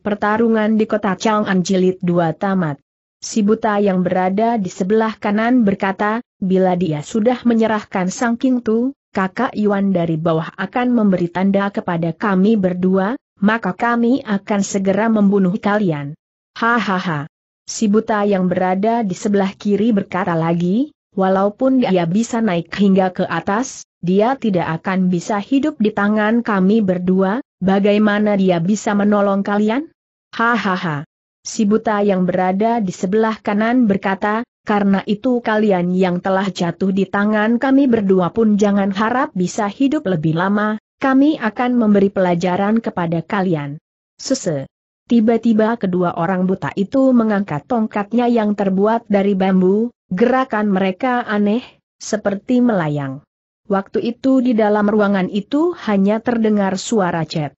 Pertarungan di kota Chang'an jilid 2 tamat. Si buta yang berada di sebelah kanan berkata, bila dia sudah menyerahkan Sang King Tu, kakak Yuan dari bawah akan memberi tanda kepada kami berdua, maka kami akan segera membunuh kalian. Hahaha. Si buta yang berada di sebelah kiri berkata lagi, walaupun dia bisa naik hingga ke atas, dia tidak akan bisa hidup di tangan kami berdua, Bagaimana dia bisa menolong kalian? Hahaha. Si buta yang berada di sebelah kanan berkata, karena itu kalian yang telah jatuh di tangan kami berdua pun jangan harap bisa hidup lebih lama, kami akan memberi pelajaran kepada kalian. Sese. Tiba-tiba kedua orang buta itu mengangkat tongkatnya yang terbuat dari bambu, gerakan mereka aneh, seperti melayang. Waktu itu di dalam ruangan itu hanya terdengar suara chat.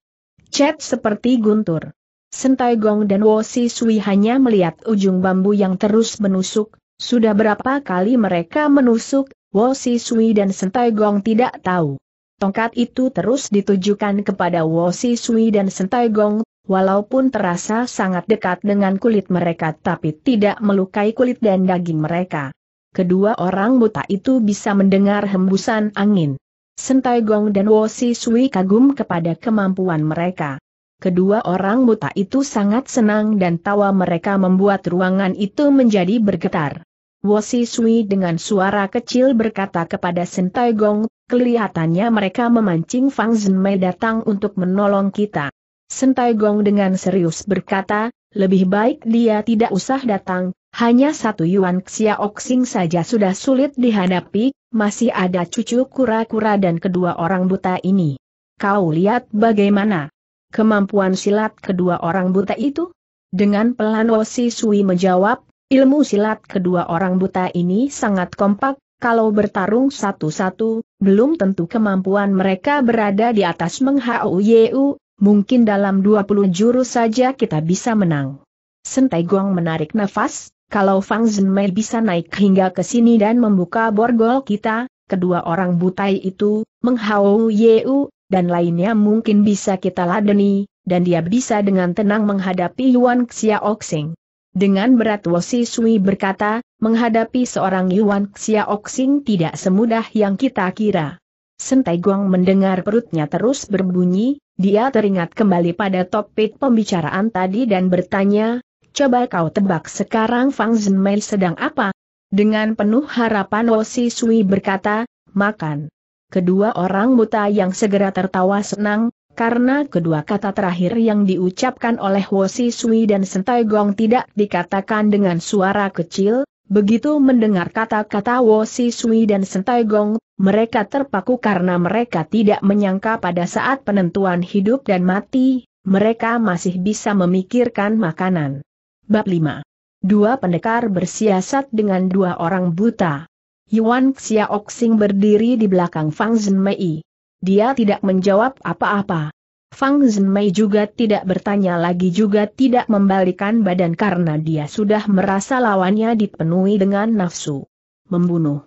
Chat seperti guntur. Sentai Gong dan Wosi Sui hanya melihat ujung bambu yang terus menusuk, sudah berapa kali mereka menusuk, Wosi Sui dan Sentai Gong tidak tahu. Tongkat itu terus ditujukan kepada Wosi Sui dan Sentai Gong, walaupun terasa sangat dekat dengan kulit mereka tapi tidak melukai kulit dan daging mereka kedua orang buta itu bisa mendengar hembusan angin. Sentai Gong dan Wosi Sui kagum kepada kemampuan mereka. Kedua orang buta itu sangat senang dan tawa mereka membuat ruangan itu menjadi bergetar. Wosi Sui dengan suara kecil berkata kepada Sentai Gong, kelihatannya mereka memancing Fang Zhenmei datang untuk menolong kita. Sentai Gong dengan serius berkata, lebih baik dia tidak usah datang, hanya satu Yuan Xiaoxing saja sudah sulit dihadapi, masih ada cucu kura-kura dan kedua orang buta ini. Kau lihat bagaimana kemampuan silat kedua orang buta itu? Dengan pelan Wosi Sui menjawab, ilmu silat kedua orang buta ini sangat kompak, kalau bertarung satu-satu, belum tentu kemampuan mereka berada di atas menghaoyu, mungkin dalam 20 jurus saja kita bisa menang. Sentai guang menarik nafas, kalau Fang Zhenmei bisa naik hingga ke sini dan membuka borgol kita, kedua orang butai itu, Menghao Yeu, dan lainnya mungkin bisa kita ladeni, dan dia bisa dengan tenang menghadapi Yuan Xiaoxing. Dengan berat Wosi Sui berkata, menghadapi seorang Yuan Xiaoxing tidak semudah yang kita kira. Sentai Guang mendengar perutnya terus berbunyi, dia teringat kembali pada topik pembicaraan tadi dan bertanya, Coba kau tebak sekarang Fang Zhenmei sedang apa? Dengan penuh harapan Wosi Sui berkata, makan. Kedua orang buta yang segera tertawa senang, karena kedua kata terakhir yang diucapkan oleh Wosi Sui dan Sentai Gong tidak dikatakan dengan suara kecil, begitu mendengar kata-kata Wosi Sui dan Sentai Gong, mereka terpaku karena mereka tidak menyangka pada saat penentuan hidup dan mati, mereka masih bisa memikirkan makanan. Bab 5. Dua pendekar bersiasat dengan dua orang buta. Yuan Xiaoxing berdiri di belakang Fang Zhenmei. Dia tidak menjawab apa-apa. Fang Zhenmei juga tidak bertanya lagi juga tidak membalikan badan karena dia sudah merasa lawannya dipenuhi dengan nafsu. Membunuh.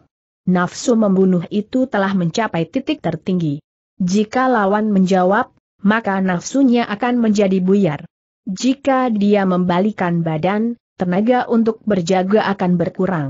Nafsu membunuh itu telah mencapai titik tertinggi. Jika lawan menjawab, maka nafsunya akan menjadi buyar. Jika dia membalikan badan, tenaga untuk berjaga akan berkurang.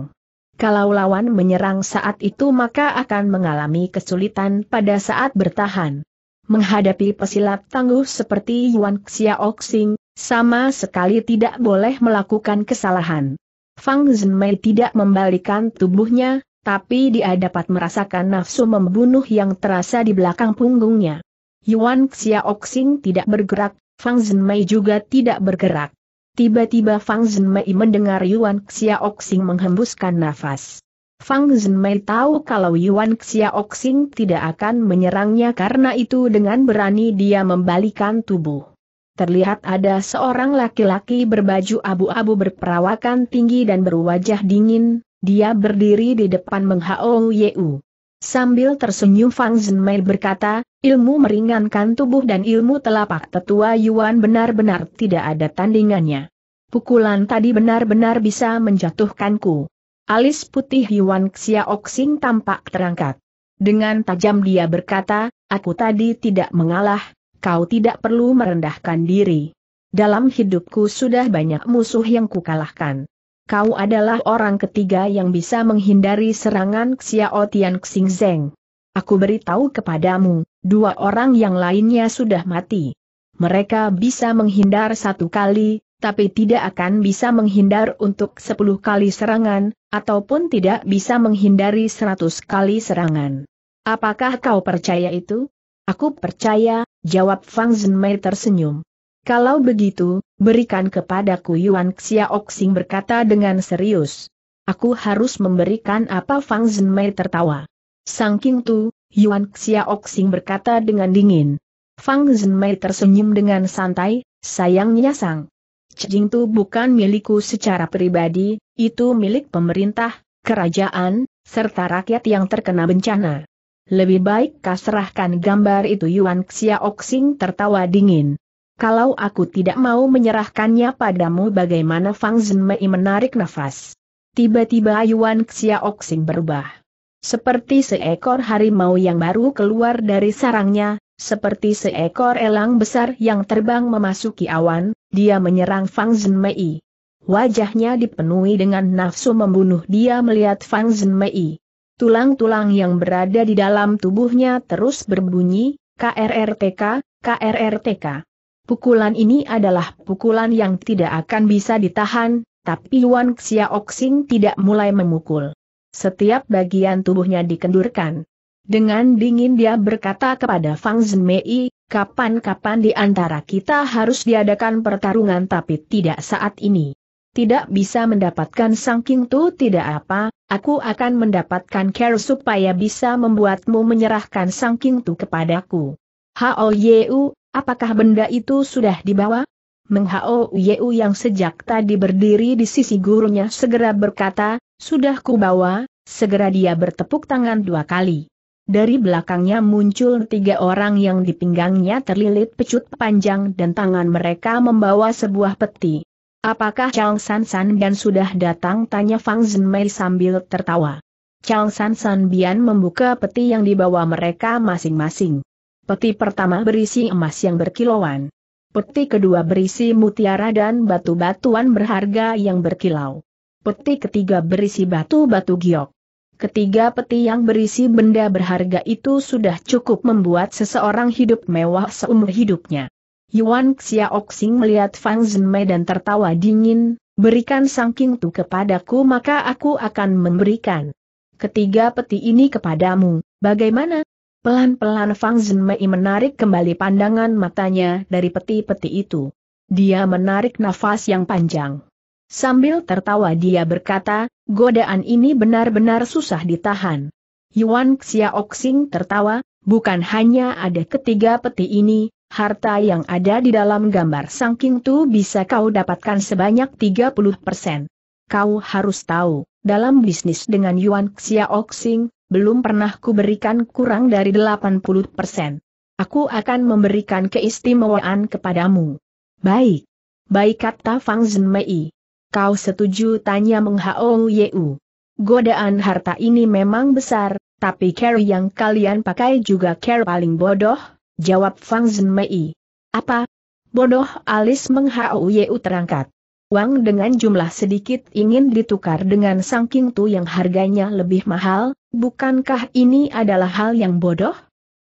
Kalau lawan menyerang saat itu maka akan mengalami kesulitan pada saat bertahan. Menghadapi pesilat tangguh seperti Yuan Xiaoxing, sama sekali tidak boleh melakukan kesalahan. Fang Zhenmei tidak membalikan tubuhnya, tapi dia dapat merasakan nafsu membunuh yang terasa di belakang punggungnya. Yuan Xiaoxing tidak bergerak, Fang Zhenmei juga tidak bergerak. Tiba-tiba Fang Zhenmei mendengar Yuan Xiaoxing menghembuskan nafas. Fang Zhenmei tahu kalau Yuan Xiaoxing tidak akan menyerangnya karena itu dengan berani dia membalikan tubuh terlihat ada seorang laki-laki berbaju abu-abu berperawakan tinggi dan berwajah dingin, dia berdiri di depan Meng Hao Yeu. Sambil tersenyum Fang Zhenmei berkata, ilmu meringankan tubuh dan ilmu telapak tetua Yuan benar-benar tidak ada tandingannya. Pukulan tadi benar-benar bisa menjatuhkanku. Alis putih Yuan Xiaoxing tampak terangkat. Dengan tajam dia berkata, aku tadi tidak mengalah, kau tidak perlu merendahkan diri. Dalam hidupku sudah banyak musuh yang kukalahkan kau adalah orang ketiga yang bisa menghindari serangan Xiao Tian Xing Zeng. Aku beritahu kepadamu, dua orang yang lainnya sudah mati. Mereka bisa menghindar satu kali, tapi tidak akan bisa menghindar untuk sepuluh kali serangan, ataupun tidak bisa menghindari seratus kali serangan. Apakah kau percaya itu? Aku percaya, jawab Fang Zhenmei tersenyum. Kalau begitu, berikan kepadaku Yuan Xiaoxing berkata dengan serius. Aku harus memberikan apa Fang Zhenmei tertawa. Sang King tu, Yuan Xiaoxing berkata dengan dingin. Fang Zhenmei tersenyum dengan santai, sayangnya Sang. Cijing tu bukan milikku secara pribadi, itu milik pemerintah, kerajaan, serta rakyat yang terkena bencana. Lebih baik kau serahkan gambar itu Yuan Xiaoxing tertawa dingin. Kalau aku tidak mau menyerahkannya padamu bagaimana Fang Zhenmei menarik nafas. Tiba-tiba Yuan Xiaoxing berubah. Seperti seekor harimau yang baru keluar dari sarangnya, seperti seekor elang besar yang terbang memasuki awan, dia menyerang Fang Zhenmei. Wajahnya dipenuhi dengan nafsu membunuh dia melihat Fang Zhenmei. Tulang-tulang yang berada di dalam tubuhnya terus berbunyi, KRRTK, KRRTK. Pukulan ini adalah pukulan yang tidak akan bisa ditahan, tapi Yuan Xiaoxing tidak mulai memukul. Setiap bagian tubuhnya dikendurkan. Dengan dingin dia berkata kepada Fang Zhenmei, kapan-kapan di antara kita harus diadakan pertarungan tapi tidak saat ini. Tidak bisa mendapatkan Sang King tu tidak apa, aku akan mendapatkan care supaya bisa membuatmu menyerahkan Sang King tu kepadaku. Hao Yeu, Apakah benda itu sudah dibawa? Menghao Yeu yang sejak tadi berdiri di sisi gurunya segera berkata, sudah kubawa, segera dia bertepuk tangan dua kali. Dari belakangnya muncul tiga orang yang di pinggangnya terlilit pecut panjang dan tangan mereka membawa sebuah peti. Apakah Chang San San Bian sudah datang? Tanya Fang Zhen Mei sambil tertawa. Chang San San Bian membuka peti yang dibawa mereka masing-masing. Peti pertama berisi emas yang berkilauan. Peti kedua berisi mutiara dan batu-batuan berharga yang berkilau. Peti ketiga berisi batu-batu giok. Ketiga peti yang berisi benda berharga itu sudah cukup membuat seseorang hidup mewah seumur hidupnya. Yuan Xiaoxing melihat Fang Zhenmei dan tertawa dingin, berikan sangking tu kepadaku maka aku akan memberikan. Ketiga peti ini kepadamu, bagaimana? Pelan-pelan Fang Zhenmei menarik kembali pandangan matanya dari peti-peti itu. Dia menarik nafas yang panjang. Sambil tertawa dia berkata, godaan ini benar-benar susah ditahan. Yuan Xiaoxing tertawa, bukan hanya ada ketiga peti ini, harta yang ada di dalam gambar Sang King tu bisa kau dapatkan sebanyak 30%. Kau harus tahu, dalam bisnis dengan Yuan Xiaoxing, belum pernah kuberikan kurang dari 80 persen. Aku akan memberikan keistimewaan kepadamu. Baik. Baik kata Fang Zhenmei. Kau setuju tanya Meng Hao Yeu. Godaan harta ini memang besar, tapi care yang kalian pakai juga care paling bodoh, jawab Fang Zhenmei. Apa? Bodoh alis Meng Hao Yeu terangkat uang dengan jumlah sedikit ingin ditukar dengan Sang King tu yang harganya lebih mahal, bukankah ini adalah hal yang bodoh?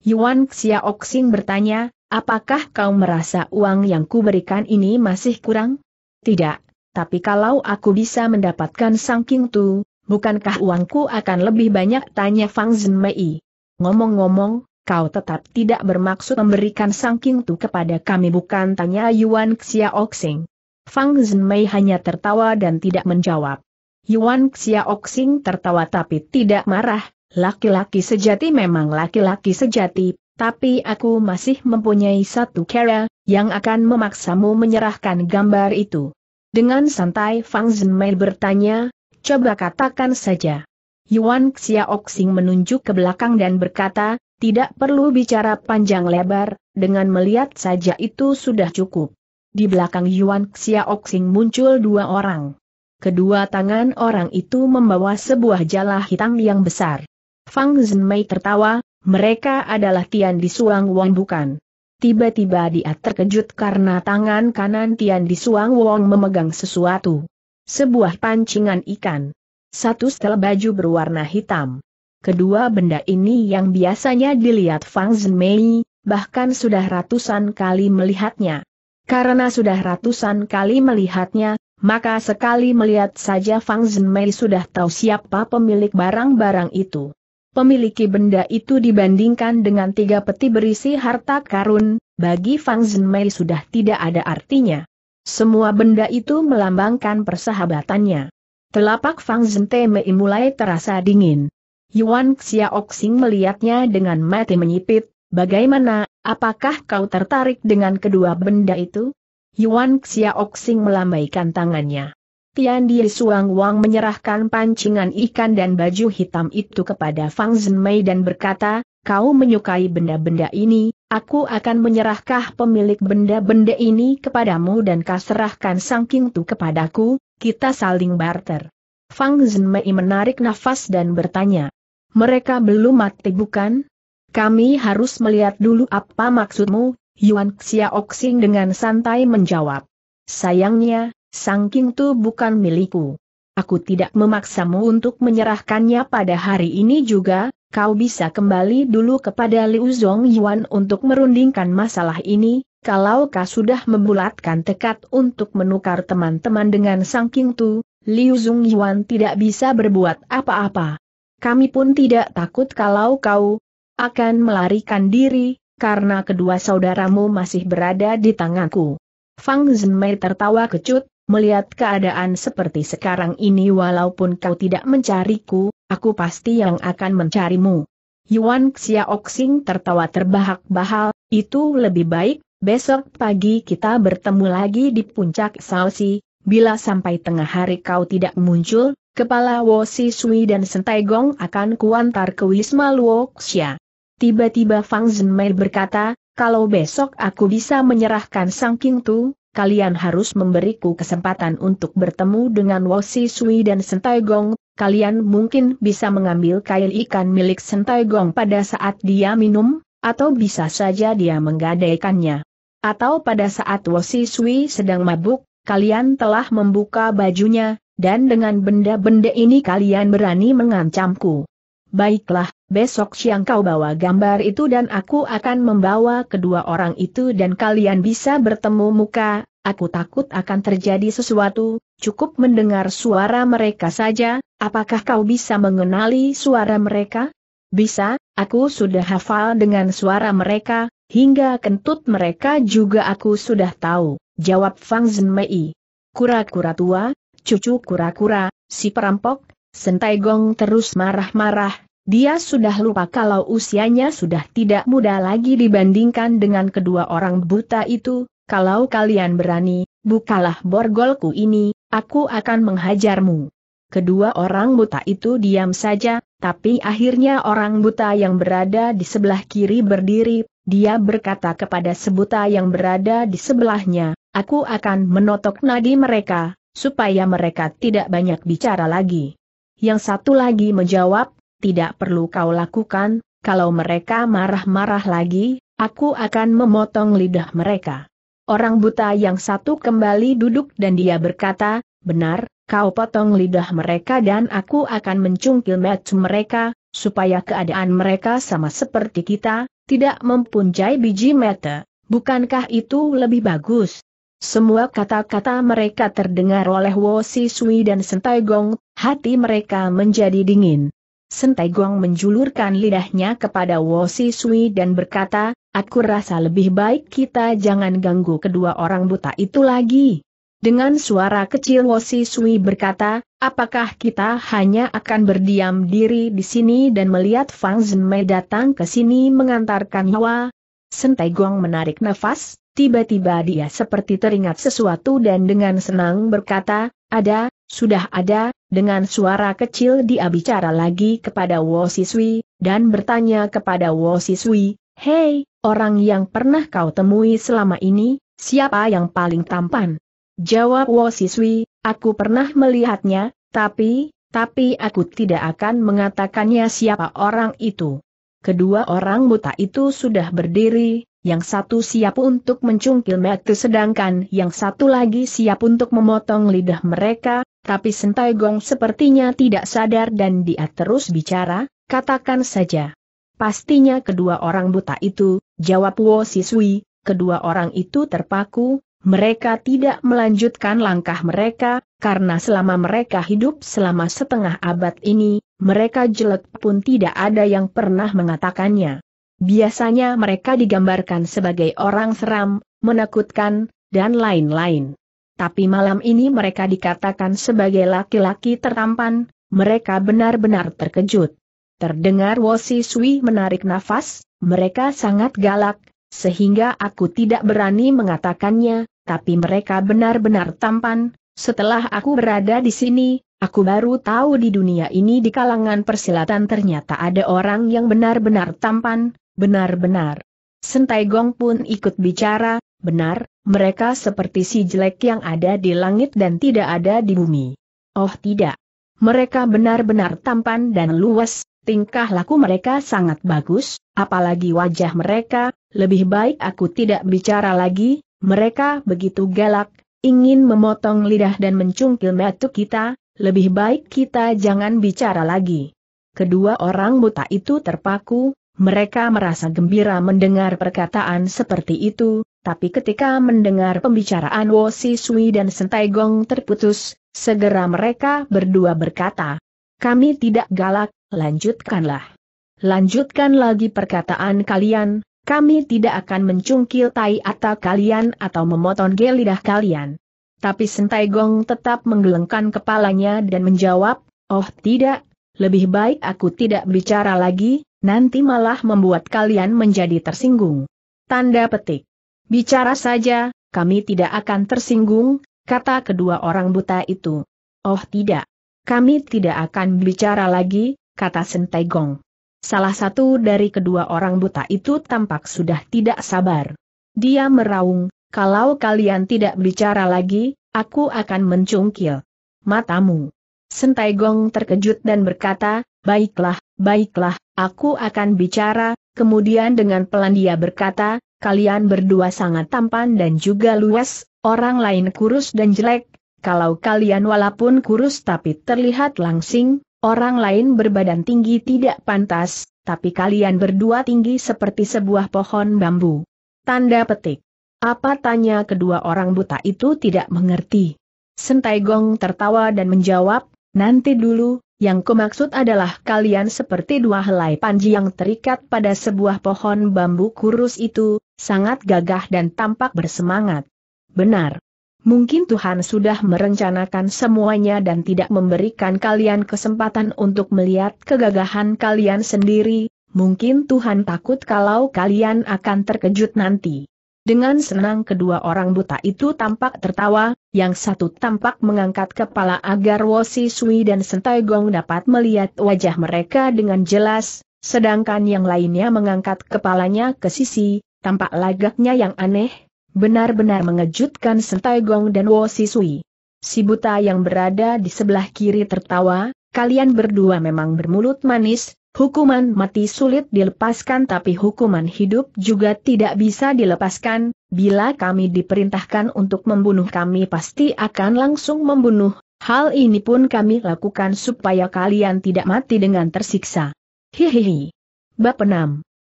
Yuan Xiaoxing bertanya, apakah kau merasa uang yang kuberikan ini masih kurang? Tidak, tapi kalau aku bisa mendapatkan Sang King tu, bukankah uangku akan lebih banyak? Tanya Fang Zhenmei. Ngomong-ngomong, kau tetap tidak bermaksud memberikan Sang King tu kepada kami bukan tanya Yuan Xiaoxing. Fang Zhenmei hanya tertawa dan tidak menjawab. Yuan Xiaoxing tertawa tapi tidak marah, laki-laki sejati memang laki-laki sejati, tapi aku masih mempunyai satu cara, yang akan memaksamu menyerahkan gambar itu. Dengan santai Fang Zhenmei bertanya, coba katakan saja. Yuan Xiaoxing menunjuk ke belakang dan berkata, tidak perlu bicara panjang lebar, dengan melihat saja itu sudah cukup di belakang Yuan Xiaoxing muncul dua orang. Kedua tangan orang itu membawa sebuah jala hitam yang besar. Fang Zhenmei tertawa, mereka adalah Tian di Suang Wong bukan. Tiba-tiba dia terkejut karena tangan kanan Tian di Suang Wong memegang sesuatu. Sebuah pancingan ikan. Satu setel baju berwarna hitam. Kedua benda ini yang biasanya dilihat Fang Zhenmei, bahkan sudah ratusan kali melihatnya. Karena sudah ratusan kali melihatnya, maka sekali melihat saja Fang Zhenmei sudah tahu siapa pemilik barang-barang itu. Pemiliki benda itu dibandingkan dengan tiga peti berisi harta karun, bagi Fang Zhenmei sudah tidak ada artinya. Semua benda itu melambangkan persahabatannya. Telapak Fang Zhenmei mulai terasa dingin. Yuan Xiaoxing melihatnya dengan mati menyipit, bagaimana Apakah kau tertarik dengan kedua benda itu? Yuan Xiaoxing melambaikan tangannya. Tian Di Suang Wang menyerahkan pancingan ikan dan baju hitam itu kepada Fang Zhenmei dan berkata, kau menyukai benda-benda ini, aku akan menyerahkah pemilik benda-benda ini kepadamu dan kau serahkan sangking tu kepadaku, kita saling barter. Fang Zhenmei menarik nafas dan bertanya, mereka belum mati bukan? Kami harus melihat dulu apa maksudmu, Yuan Xiaoxing dengan santai menjawab. Sayangnya, Sang King Tu bukan milikku. Aku tidak memaksamu untuk menyerahkannya pada hari ini juga, kau bisa kembali dulu kepada Liu Zhong Yuan untuk merundingkan masalah ini, kalau kau sudah membulatkan tekad untuk menukar teman-teman dengan Sang King Tu, Liu Zhong Yuan tidak bisa berbuat apa-apa. Kami pun tidak takut kalau kau, akan melarikan diri, karena kedua saudaramu masih berada di tanganku. Fang Zhenmei tertawa kecut, melihat keadaan seperti sekarang ini walaupun kau tidak mencariku, aku pasti yang akan mencarimu. Yuan Xiaoxing tertawa terbahak bahal itu lebih baik, besok pagi kita bertemu lagi di puncak Saosi, bila sampai tengah hari kau tidak muncul, kepala Wo Sui dan Sentai Gong akan kuantar ke Wisma Luoxia. Tiba-tiba Fang Zhenmei berkata, kalau besok aku bisa menyerahkan Sang King Tu, kalian harus memberiku kesempatan untuk bertemu dengan Si Sui dan Sentai Gong, kalian mungkin bisa mengambil kail ikan milik Sentai Gong pada saat dia minum, atau bisa saja dia menggadaikannya. Atau pada saat Si Sui sedang mabuk, kalian telah membuka bajunya, dan dengan benda-benda ini kalian berani mengancamku. Baiklah, Besok siang kau bawa gambar itu dan aku akan membawa kedua orang itu dan kalian bisa bertemu muka, aku takut akan terjadi sesuatu, cukup mendengar suara mereka saja, apakah kau bisa mengenali suara mereka? Bisa, aku sudah hafal dengan suara mereka, hingga kentut mereka juga aku sudah tahu, jawab Fang Zhenmei. Kura-kura tua, cucu kura-kura, si perampok, Sentai Gong terus marah-marah, dia sudah lupa kalau usianya sudah tidak muda lagi dibandingkan dengan kedua orang buta itu, kalau kalian berani, bukalah borgolku ini, aku akan menghajarmu. Kedua orang buta itu diam saja, tapi akhirnya orang buta yang berada di sebelah kiri berdiri, dia berkata kepada sebuta yang berada di sebelahnya, aku akan menotok nadi mereka, supaya mereka tidak banyak bicara lagi. Yang satu lagi menjawab, tidak perlu kau lakukan, kalau mereka marah-marah lagi, aku akan memotong lidah mereka. Orang buta yang satu kembali duduk dan dia berkata, benar, kau potong lidah mereka dan aku akan mencungkil mata mereka, supaya keadaan mereka sama seperti kita, tidak mempunyai biji mata. Bukankah itu lebih bagus? Semua kata-kata mereka terdengar oleh Wo Si Sui dan Sentai Gong, hati mereka menjadi dingin. Sentai Gong menjulurkan lidahnya kepada Wosi Sui dan berkata, aku rasa lebih baik kita jangan ganggu kedua orang buta itu lagi. Dengan suara kecil Wosi Sui berkata, apakah kita hanya akan berdiam diri di sini dan melihat Fang Zhenmei datang ke sini mengantarkan nyawa? Sentai Gong menarik nafas, tiba-tiba dia seperti teringat sesuatu dan dengan senang berkata, ada, sudah ada, dengan suara kecil dia bicara lagi kepada Wo Siswi, dan bertanya kepada Wo Siswi, Hei, orang yang pernah kau temui selama ini, siapa yang paling tampan? Jawab Wo Siswi, aku pernah melihatnya, tapi, tapi aku tidak akan mengatakannya siapa orang itu. Kedua orang buta itu sudah berdiri, yang satu siap untuk mencungkil mata sedangkan yang satu lagi siap untuk memotong lidah mereka, tapi Sentai Gong sepertinya tidak sadar dan dia terus bicara, katakan saja. Pastinya kedua orang buta itu, jawab Wo Sisui. kedua orang itu terpaku, mereka tidak melanjutkan langkah mereka, karena selama mereka hidup selama setengah abad ini, mereka jelek pun tidak ada yang pernah mengatakannya. Biasanya mereka digambarkan sebagai orang seram, menakutkan, dan lain-lain tapi malam ini mereka dikatakan sebagai laki-laki tertampan, mereka benar-benar terkejut. Terdengar Wosi Sui menarik nafas, mereka sangat galak, sehingga aku tidak berani mengatakannya, tapi mereka benar-benar tampan. Setelah aku berada di sini, aku baru tahu di dunia ini di kalangan persilatan ternyata ada orang yang benar-benar tampan, benar-benar. Sentai Gong pun ikut bicara, Benar, mereka seperti si jelek yang ada di langit dan tidak ada di bumi. Oh tidak. Mereka benar-benar tampan dan luas, tingkah laku mereka sangat bagus, apalagi wajah mereka, lebih baik aku tidak bicara lagi, mereka begitu galak, ingin memotong lidah dan mencungkil metu kita, lebih baik kita jangan bicara lagi. Kedua orang buta itu terpaku, mereka merasa gembira mendengar perkataan seperti itu, tapi ketika mendengar pembicaraan Wo Si Sui dan Sentai Gong terputus, segera mereka berdua berkata, kami tidak galak, lanjutkanlah. Lanjutkan lagi perkataan kalian, kami tidak akan mencungkil tai atau kalian atau memotong gel lidah kalian. Tapi Sentai Gong tetap menggelengkan kepalanya dan menjawab, oh tidak, lebih baik aku tidak bicara lagi, nanti malah membuat kalian menjadi tersinggung. Tanda petik. Bicara saja, kami tidak akan tersinggung, kata kedua orang buta itu. Oh tidak. Kami tidak akan bicara lagi, kata Sentegong. Salah satu dari kedua orang buta itu tampak sudah tidak sabar. Dia meraung, kalau kalian tidak bicara lagi, aku akan mencungkil matamu. Sentaigong terkejut dan berkata, baiklah, baiklah, aku akan bicara, kemudian dengan pelan dia berkata, kalian berdua sangat tampan dan juga luas, orang lain kurus dan jelek, kalau kalian walaupun kurus tapi terlihat langsing, orang lain berbadan tinggi tidak pantas, tapi kalian berdua tinggi seperti sebuah pohon bambu. Tanda petik. Apa tanya kedua orang buta itu tidak mengerti. Sentai Gong tertawa dan menjawab, nanti dulu, yang kumaksud adalah kalian seperti dua helai panji yang terikat pada sebuah pohon bambu kurus itu, sangat gagah dan tampak bersemangat. Benar. Mungkin Tuhan sudah merencanakan semuanya dan tidak memberikan kalian kesempatan untuk melihat kegagahan kalian sendiri, mungkin Tuhan takut kalau kalian akan terkejut nanti. Dengan senang kedua orang buta itu tampak tertawa, yang satu tampak mengangkat kepala agar Wosi Sui dan Sentai Gong dapat melihat wajah mereka dengan jelas, sedangkan yang lainnya mengangkat kepalanya ke sisi, tampak lagaknya yang aneh, benar-benar mengejutkan Sentai Gong dan Wo Sisui. Si buta yang berada di sebelah kiri tertawa, kalian berdua memang bermulut manis, hukuman mati sulit dilepaskan tapi hukuman hidup juga tidak bisa dilepaskan, bila kami diperintahkan untuk membunuh kami pasti akan langsung membunuh, hal ini pun kami lakukan supaya kalian tidak mati dengan tersiksa. Hihihi. Bab 6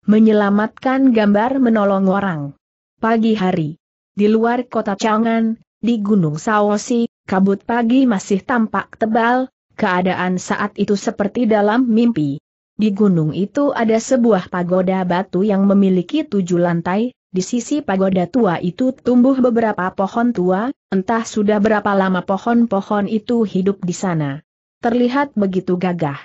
menyelamatkan gambar menolong orang. Pagi hari, di luar kota Changan, di Gunung Sawosi, kabut pagi masih tampak tebal, keadaan saat itu seperti dalam mimpi. Di gunung itu ada sebuah pagoda batu yang memiliki tujuh lantai, di sisi pagoda tua itu tumbuh beberapa pohon tua, entah sudah berapa lama pohon-pohon itu hidup di sana. Terlihat begitu gagah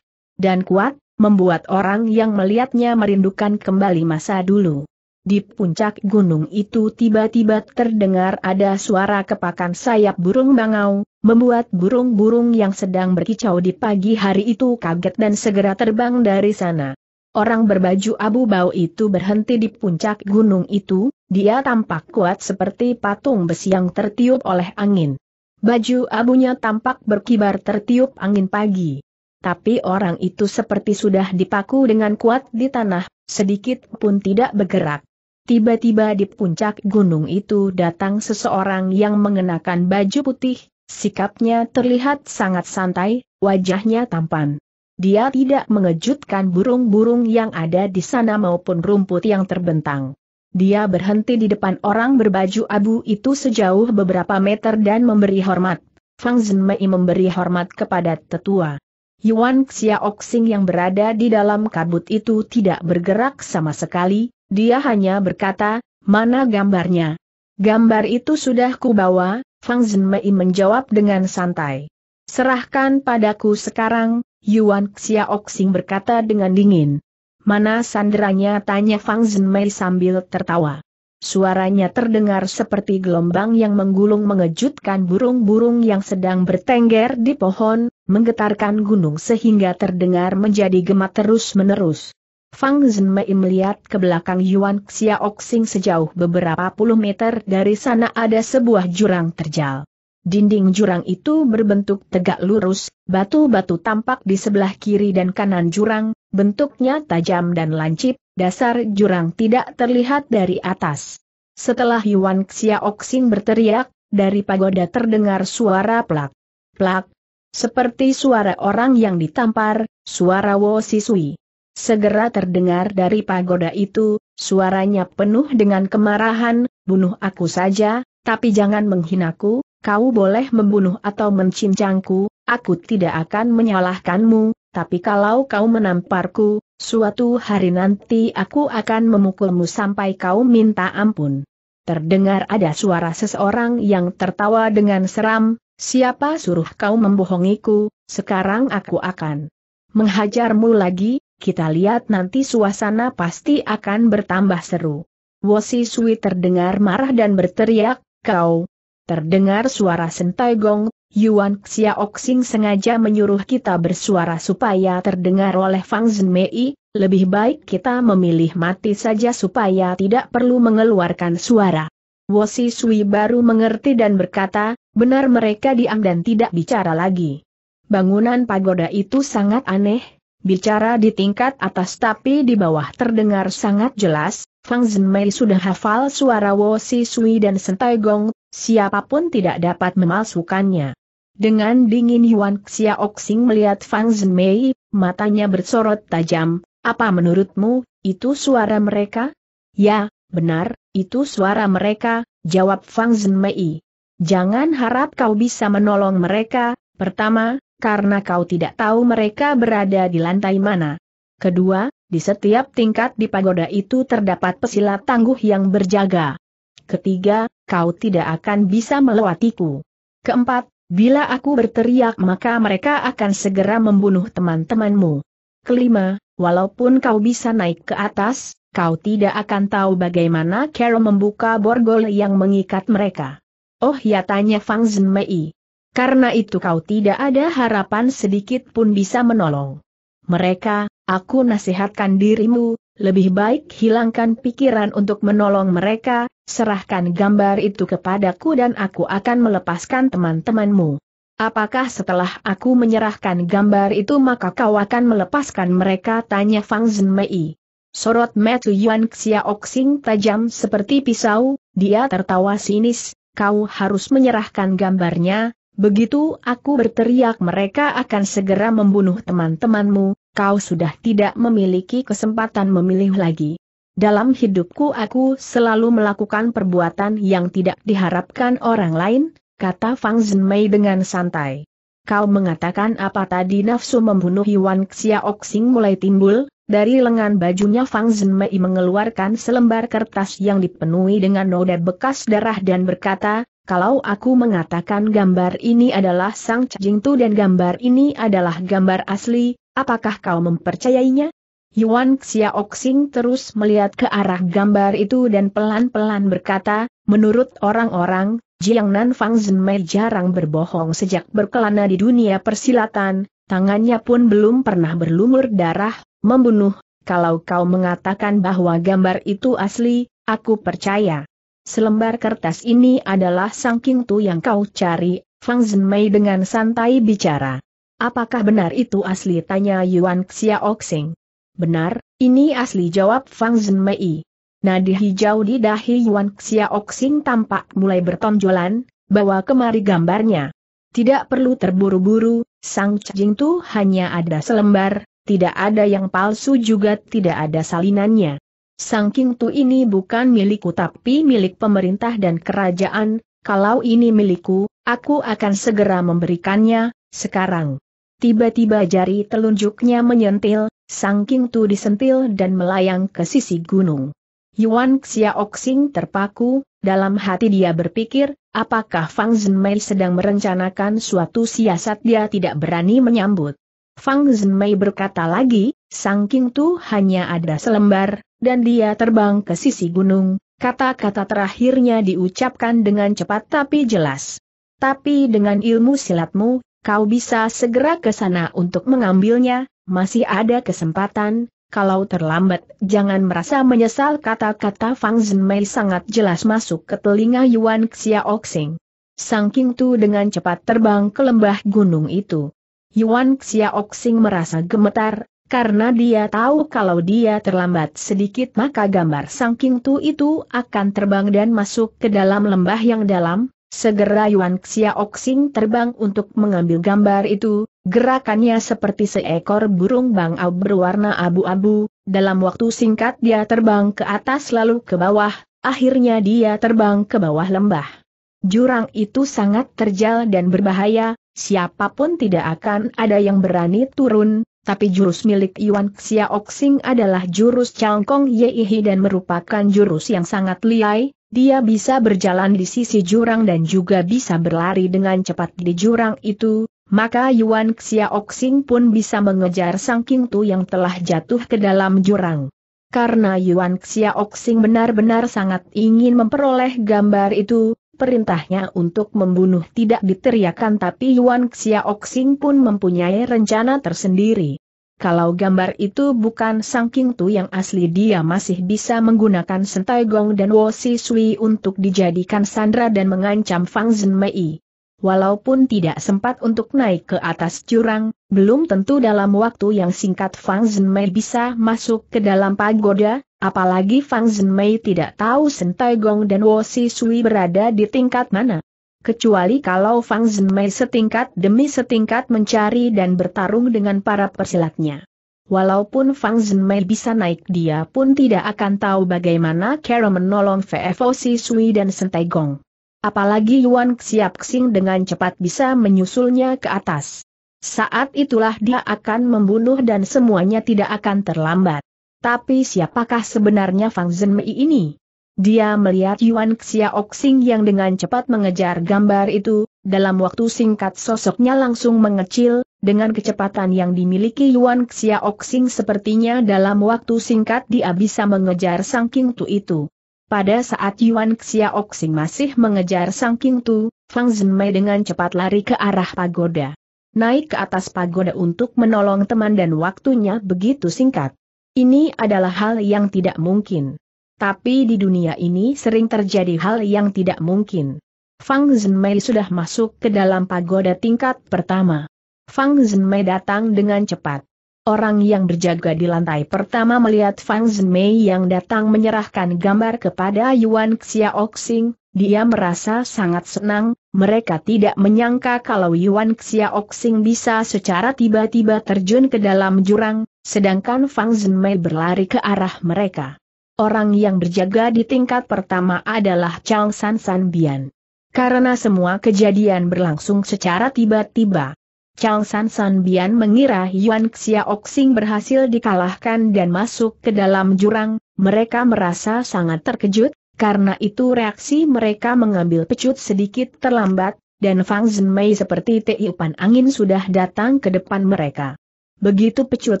dan kuat, membuat orang yang melihatnya merindukan kembali masa dulu. Di puncak gunung itu tiba-tiba terdengar ada suara kepakan sayap burung bangau, membuat burung-burung yang sedang berkicau di pagi hari itu kaget dan segera terbang dari sana. Orang berbaju abu bau itu berhenti di puncak gunung itu, dia tampak kuat seperti patung besi yang tertiup oleh angin. Baju abunya tampak berkibar tertiup angin pagi tapi orang itu seperti sudah dipaku dengan kuat di tanah, sedikit pun tidak bergerak. Tiba-tiba di puncak gunung itu datang seseorang yang mengenakan baju putih, sikapnya terlihat sangat santai, wajahnya tampan. Dia tidak mengejutkan burung-burung yang ada di sana maupun rumput yang terbentang. Dia berhenti di depan orang berbaju abu itu sejauh beberapa meter dan memberi hormat. Fang Zhenmei memberi hormat kepada tetua. Yuan Xiaoxing yang berada di dalam kabut itu tidak bergerak sama sekali, dia hanya berkata, mana gambarnya? Gambar itu sudah kubawa, Fang Zhenmei menjawab dengan santai. Serahkan padaku sekarang, Yuan Xiaoxing berkata dengan dingin. Mana sanderanya tanya Fang Zhenmei sambil tertawa. Suaranya terdengar seperti gelombang yang menggulung mengejutkan burung-burung yang sedang bertengger di pohon, menggetarkan gunung sehingga terdengar menjadi gemat terus-menerus. Fang Zhenmei melihat ke belakang Yuan Xiaoxing sejauh beberapa puluh meter dari sana ada sebuah jurang terjal. Dinding jurang itu berbentuk tegak lurus, batu-batu tampak di sebelah kiri dan kanan jurang, bentuknya tajam dan lancip, dasar jurang tidak terlihat dari atas. Setelah Yuan Xiaoxing berteriak, dari pagoda terdengar suara plak. Plak, seperti suara orang yang ditampar, suara Wo Sisui. Segera terdengar dari pagoda itu, suaranya penuh dengan kemarahan, bunuh aku saja, tapi jangan menghinaku, kau boleh membunuh atau mencincangku, aku tidak akan menyalahkanmu, tapi kalau kau menamparku, suatu hari nanti aku akan memukulmu sampai kau minta ampun. Terdengar ada suara seseorang yang tertawa dengan seram, Siapa suruh kau membohongiku, sekarang aku akan menghajarmu lagi, kita lihat nanti suasana pasti akan bertambah seru. Wosi Sui terdengar marah dan berteriak, kau. Terdengar suara sentai gong, Yuan Xiaoxing sengaja menyuruh kita bersuara supaya terdengar oleh Fang Zhenmei, lebih baik kita memilih mati saja supaya tidak perlu mengeluarkan suara. Wosi Sui baru mengerti dan berkata, Benar mereka diam dan tidak bicara lagi. Bangunan pagoda itu sangat aneh, bicara di tingkat atas tapi di bawah terdengar sangat jelas, Fang Zhenmei sudah hafal suara Wo Si Sui dan Sentai Gong, siapapun tidak dapat memalsukannya. Dengan dingin Yuan Xiaoxing melihat Fang Zhenmei, matanya bersorot tajam, apa menurutmu, itu suara mereka? Ya, benar, itu suara mereka, jawab Fang Zhenmei. Jangan harap kau bisa menolong mereka, pertama, karena kau tidak tahu mereka berada di lantai mana. Kedua, di setiap tingkat di pagoda itu terdapat pesilat tangguh yang berjaga. Ketiga, kau tidak akan bisa melewatiku. Keempat, bila aku berteriak maka mereka akan segera membunuh teman-temanmu. Kelima, walaupun kau bisa naik ke atas, kau tidak akan tahu bagaimana Carol membuka borgol yang mengikat mereka. Oh ya tanya Fang Zhenmei. Karena itu kau tidak ada harapan sedikit pun bisa menolong. Mereka, aku nasihatkan dirimu, lebih baik hilangkan pikiran untuk menolong mereka, serahkan gambar itu kepadaku dan aku akan melepaskan teman-temanmu. Apakah setelah aku menyerahkan gambar itu maka kau akan melepaskan mereka? Tanya Fang Zhenmei. Sorot Matthew Yuan Xiaoxing tajam seperti pisau, dia tertawa sinis, kau harus menyerahkan gambarnya, begitu aku berteriak mereka akan segera membunuh teman-temanmu, kau sudah tidak memiliki kesempatan memilih lagi. Dalam hidupku aku selalu melakukan perbuatan yang tidak diharapkan orang lain, kata Fang Zhenmei dengan santai. Kau mengatakan apa tadi nafsu membunuh Yuan Xiaoxing mulai timbul, dari lengan bajunya Fang Zhenmei mengeluarkan selembar kertas yang dipenuhi dengan noda bekas darah dan berkata, kalau aku mengatakan gambar ini adalah Sang Tu dan gambar ini adalah gambar asli, apakah kau mempercayainya? Yuan Xiaoxing terus melihat ke arah gambar itu dan pelan-pelan berkata, menurut orang-orang, Jiang Nan Fang Zhenmei jarang berbohong sejak berkelana di dunia persilatan, tangannya pun belum pernah berlumur darah, membunuh, kalau kau mengatakan bahwa gambar itu asli, aku percaya. Selembar kertas ini adalah sangking tu yang kau cari, Fang Zhenmei dengan santai bicara. Apakah benar itu asli tanya Yuan Xiaoxing. Benar, ini asli jawab Fang Zhenmei. Nadi hijau di dahi Yuan Xiaoxing tampak mulai bertonjolan, bawa kemari gambarnya. Tidak perlu terburu-buru, Sang Cajing Tu hanya ada selembar, tidak ada yang palsu juga tidak ada salinannya. Sangking tu ini bukan milikku tapi milik pemerintah dan kerajaan, kalau ini milikku, aku akan segera memberikannya, sekarang. Tiba-tiba jari telunjuknya menyentil, sangking tu disentil dan melayang ke sisi gunung. Yuan Xiaoxing terpaku, dalam hati dia berpikir, apakah Fang Zhenmei sedang merencanakan suatu siasat dia tidak berani menyambut. Fang Zhenmei berkata lagi, Sang King Tu hanya ada selembar, dan dia terbang ke sisi gunung, kata-kata terakhirnya diucapkan dengan cepat tapi jelas. Tapi dengan ilmu silatmu, kau bisa segera ke sana untuk mengambilnya, masih ada kesempatan, kalau terlambat, jangan merasa menyesal kata-kata Fang Zhenmei sangat jelas masuk ke telinga Yuan Xiaoxing. Sang King Tu dengan cepat terbang ke lembah gunung itu. Yuan Xiaoxing merasa gemetar, karena dia tahu kalau dia terlambat sedikit maka gambar Sang King Tu itu akan terbang dan masuk ke dalam lembah yang dalam, segera Yuan Xiaoxing terbang untuk mengambil gambar itu, gerakannya seperti seekor burung bangau berwarna abu-abu, dalam waktu singkat dia terbang ke atas lalu ke bawah, akhirnya dia terbang ke bawah lembah. Jurang itu sangat terjal dan berbahaya, siapapun tidak akan ada yang berani turun, tapi jurus milik Yuan Xiaoxing adalah jurus Changkong Yeihi dan merupakan jurus yang sangat liai, dia bisa berjalan di sisi jurang dan juga bisa berlari dengan cepat di jurang itu, maka Yuan Xiaoxing pun bisa mengejar Sang King Tu yang telah jatuh ke dalam jurang. Karena Yuan Xiaoxing benar-benar sangat ingin memperoleh gambar itu, perintahnya untuk membunuh tidak diteriakan tapi Yuan Xiaoxing pun mempunyai rencana tersendiri. Kalau gambar itu bukan Sang King Tu yang asli dia masih bisa menggunakan Sentai Gong dan Wo Si Sui untuk dijadikan sandra dan mengancam Fang Zhenmei. Walaupun tidak sempat untuk naik ke atas jurang, belum tentu dalam waktu yang singkat Fang Zhenmei bisa masuk ke dalam pagoda, Apalagi Fang Zhenmei tidak tahu Sentai Gong dan Wo Si Sui berada di tingkat mana. Kecuali kalau Fang Zhenmei setingkat demi setingkat mencari dan bertarung dengan para persilatnya. Walaupun Fang Zhenmei bisa naik dia pun tidak akan tahu bagaimana cara menolong VFO Si Sui dan Sentai Gong. Apalagi Yuan Xiap Xing dengan cepat bisa menyusulnya ke atas. Saat itulah dia akan membunuh dan semuanya tidak akan terlambat. Tapi siapakah sebenarnya Fang Zhenmei ini? Dia melihat Yuan Xiaoxing yang dengan cepat mengejar gambar itu, dalam waktu singkat sosoknya langsung mengecil, dengan kecepatan yang dimiliki Yuan Xiaoxing sepertinya dalam waktu singkat dia bisa mengejar Sang King Tu itu. Pada saat Yuan Xiaoxing masih mengejar Sang King Tu, Fang Zhenmei dengan cepat lari ke arah pagoda. Naik ke atas pagoda untuk menolong teman dan waktunya begitu singkat. Ini adalah hal yang tidak mungkin. Tapi di dunia ini sering terjadi hal yang tidak mungkin. Fang Zhenmei sudah masuk ke dalam pagoda tingkat pertama. Fang Zhenmei datang dengan cepat. Orang yang berjaga di lantai pertama melihat Fang Zhenmei yang datang menyerahkan gambar kepada Yuan Xiaoxing, dia merasa sangat senang, mereka tidak menyangka kalau Yuan Xiaoxing bisa secara tiba-tiba terjun ke dalam jurang, sedangkan Fang Zhenmei berlari ke arah mereka. Orang yang berjaga di tingkat pertama adalah Chang San San Bian. Karena semua kejadian berlangsung secara tiba-tiba. Chang San San Bian mengira Yuan Xiaoxing berhasil dikalahkan dan masuk ke dalam jurang, mereka merasa sangat terkejut, karena itu reaksi mereka mengambil pecut sedikit terlambat, dan Fang Zhenmei seperti tiupan angin sudah datang ke depan mereka. Begitu pecut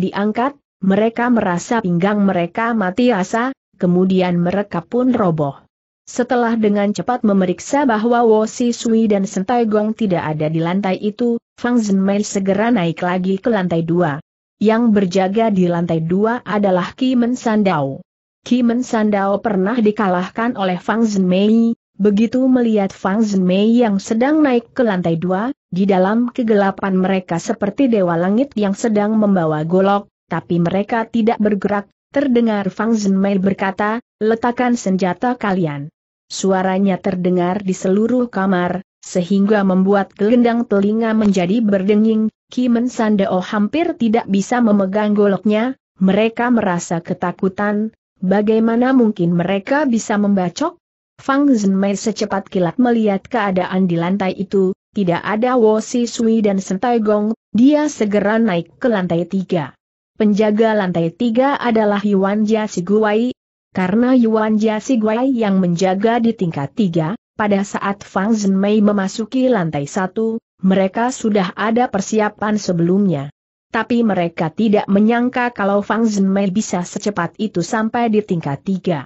diangkat, mereka merasa pinggang mereka mati asa, kemudian mereka pun roboh. Setelah dengan cepat memeriksa bahwa Wo Si Sui dan Sentai Gong tidak ada di lantai itu, Fang Zhenmei segera naik lagi ke lantai dua. Yang berjaga di lantai dua adalah Ki Men Sandao. Ki Men Sandao pernah dikalahkan oleh Fang Zhenmei, begitu melihat Fang Zhenmei yang sedang naik ke lantai dua, di dalam kegelapan mereka seperti dewa langit yang sedang membawa golok, tapi mereka tidak bergerak, terdengar Fang Zhenmei berkata, letakkan senjata kalian. Suaranya terdengar di seluruh kamar, sehingga membuat gelendang telinga menjadi berdenging, Kimen Sandeo hampir tidak bisa memegang goloknya, mereka merasa ketakutan, bagaimana mungkin mereka bisa membacok? Fang Zhenmei secepat kilat melihat keadaan di lantai itu, tidak ada Wosi Sui dan Sentai Gong, dia segera naik ke lantai tiga. Penjaga lantai tiga adalah Yuan Jia Siguai. Karena Yuan Jia Siguai yang menjaga di tingkat tiga, pada saat Fang Zhenmei memasuki lantai satu, mereka sudah ada persiapan sebelumnya. Tapi mereka tidak menyangka kalau Fang Zhenmei bisa secepat itu sampai di tingkat tiga.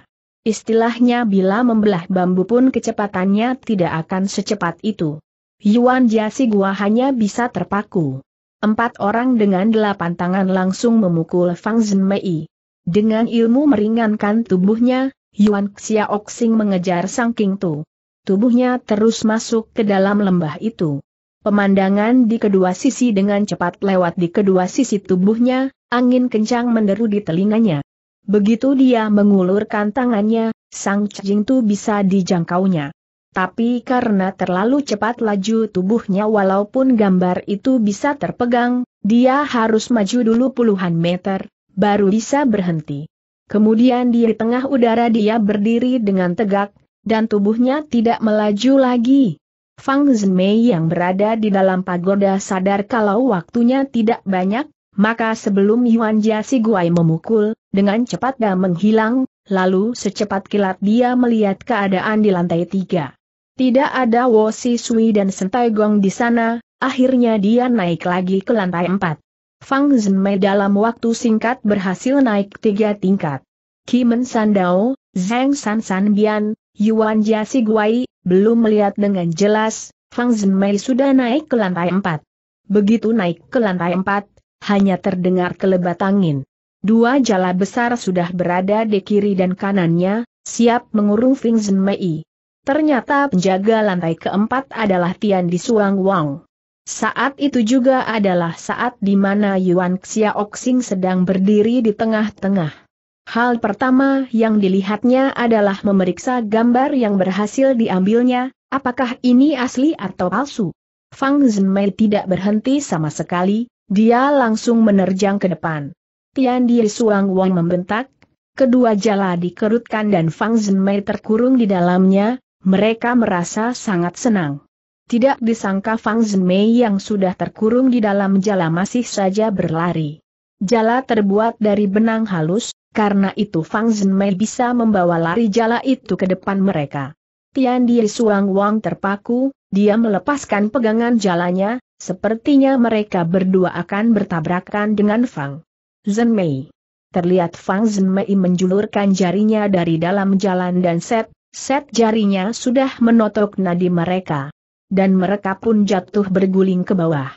Istilahnya bila membelah bambu pun kecepatannya tidak akan secepat itu. Yuan Jiasi Gua hanya bisa terpaku. Empat orang dengan delapan tangan langsung memukul Fang Zhenmei. Dengan ilmu meringankan tubuhnya, Yuan Xiaoxing mengejar Sang King Tu. Tubuhnya terus masuk ke dalam lembah itu. Pemandangan di kedua sisi dengan cepat lewat di kedua sisi tubuhnya, angin kencang menderu di telinganya. Begitu dia mengulurkan tangannya, Sang Cing Tu bisa dijangkaunya tapi karena terlalu cepat laju tubuhnya walaupun gambar itu bisa terpegang, dia harus maju dulu puluhan meter, baru bisa berhenti. Kemudian di tengah udara dia berdiri dengan tegak, dan tubuhnya tidak melaju lagi. Fang Zhenmei yang berada di dalam pagoda sadar kalau waktunya tidak banyak, maka sebelum Yuan Jia Guai memukul, dengan cepat dia menghilang, lalu secepat kilat dia melihat keadaan di lantai tiga. Tidak ada Wo Si Sui dan Sentai Gong di sana, akhirnya dia naik lagi ke lantai empat. Fang Zhenmei dalam waktu singkat berhasil naik tiga tingkat. Kimen Sandao, Zhang San San Bian, Yuan Jia Guai, belum melihat dengan jelas, Fang Zhenmei sudah naik ke lantai empat. Begitu naik ke lantai empat, hanya terdengar kelebat angin. Dua jala besar sudah berada di kiri dan kanannya, siap mengurung Fang Zhenmei. Ternyata penjaga lantai keempat adalah Tian Di Suang Wang. Saat itu juga adalah saat di mana Yuan Xiaoxing sedang berdiri di tengah-tengah. Hal pertama yang dilihatnya adalah memeriksa gambar yang berhasil diambilnya, apakah ini asli atau palsu. Fang Zhenmei tidak berhenti sama sekali, dia langsung menerjang ke depan. Tian Di Suang Wang membentak, kedua jala dikerutkan dan Fang Zhenmei terkurung di dalamnya, mereka merasa sangat senang. Tidak disangka Fang Zhenmei yang sudah terkurung di dalam jala masih saja berlari. Jala terbuat dari benang halus, karena itu Fang Zhenmei bisa membawa lari jala itu ke depan mereka. Tian Di Suang Wang terpaku, dia melepaskan pegangan jalannya, sepertinya mereka berdua akan bertabrakan dengan Fang Zhenmei. Terlihat Fang Zhenmei menjulurkan jarinya dari dalam jalan dan set, Set jarinya sudah menotok nadi mereka. Dan mereka pun jatuh berguling ke bawah.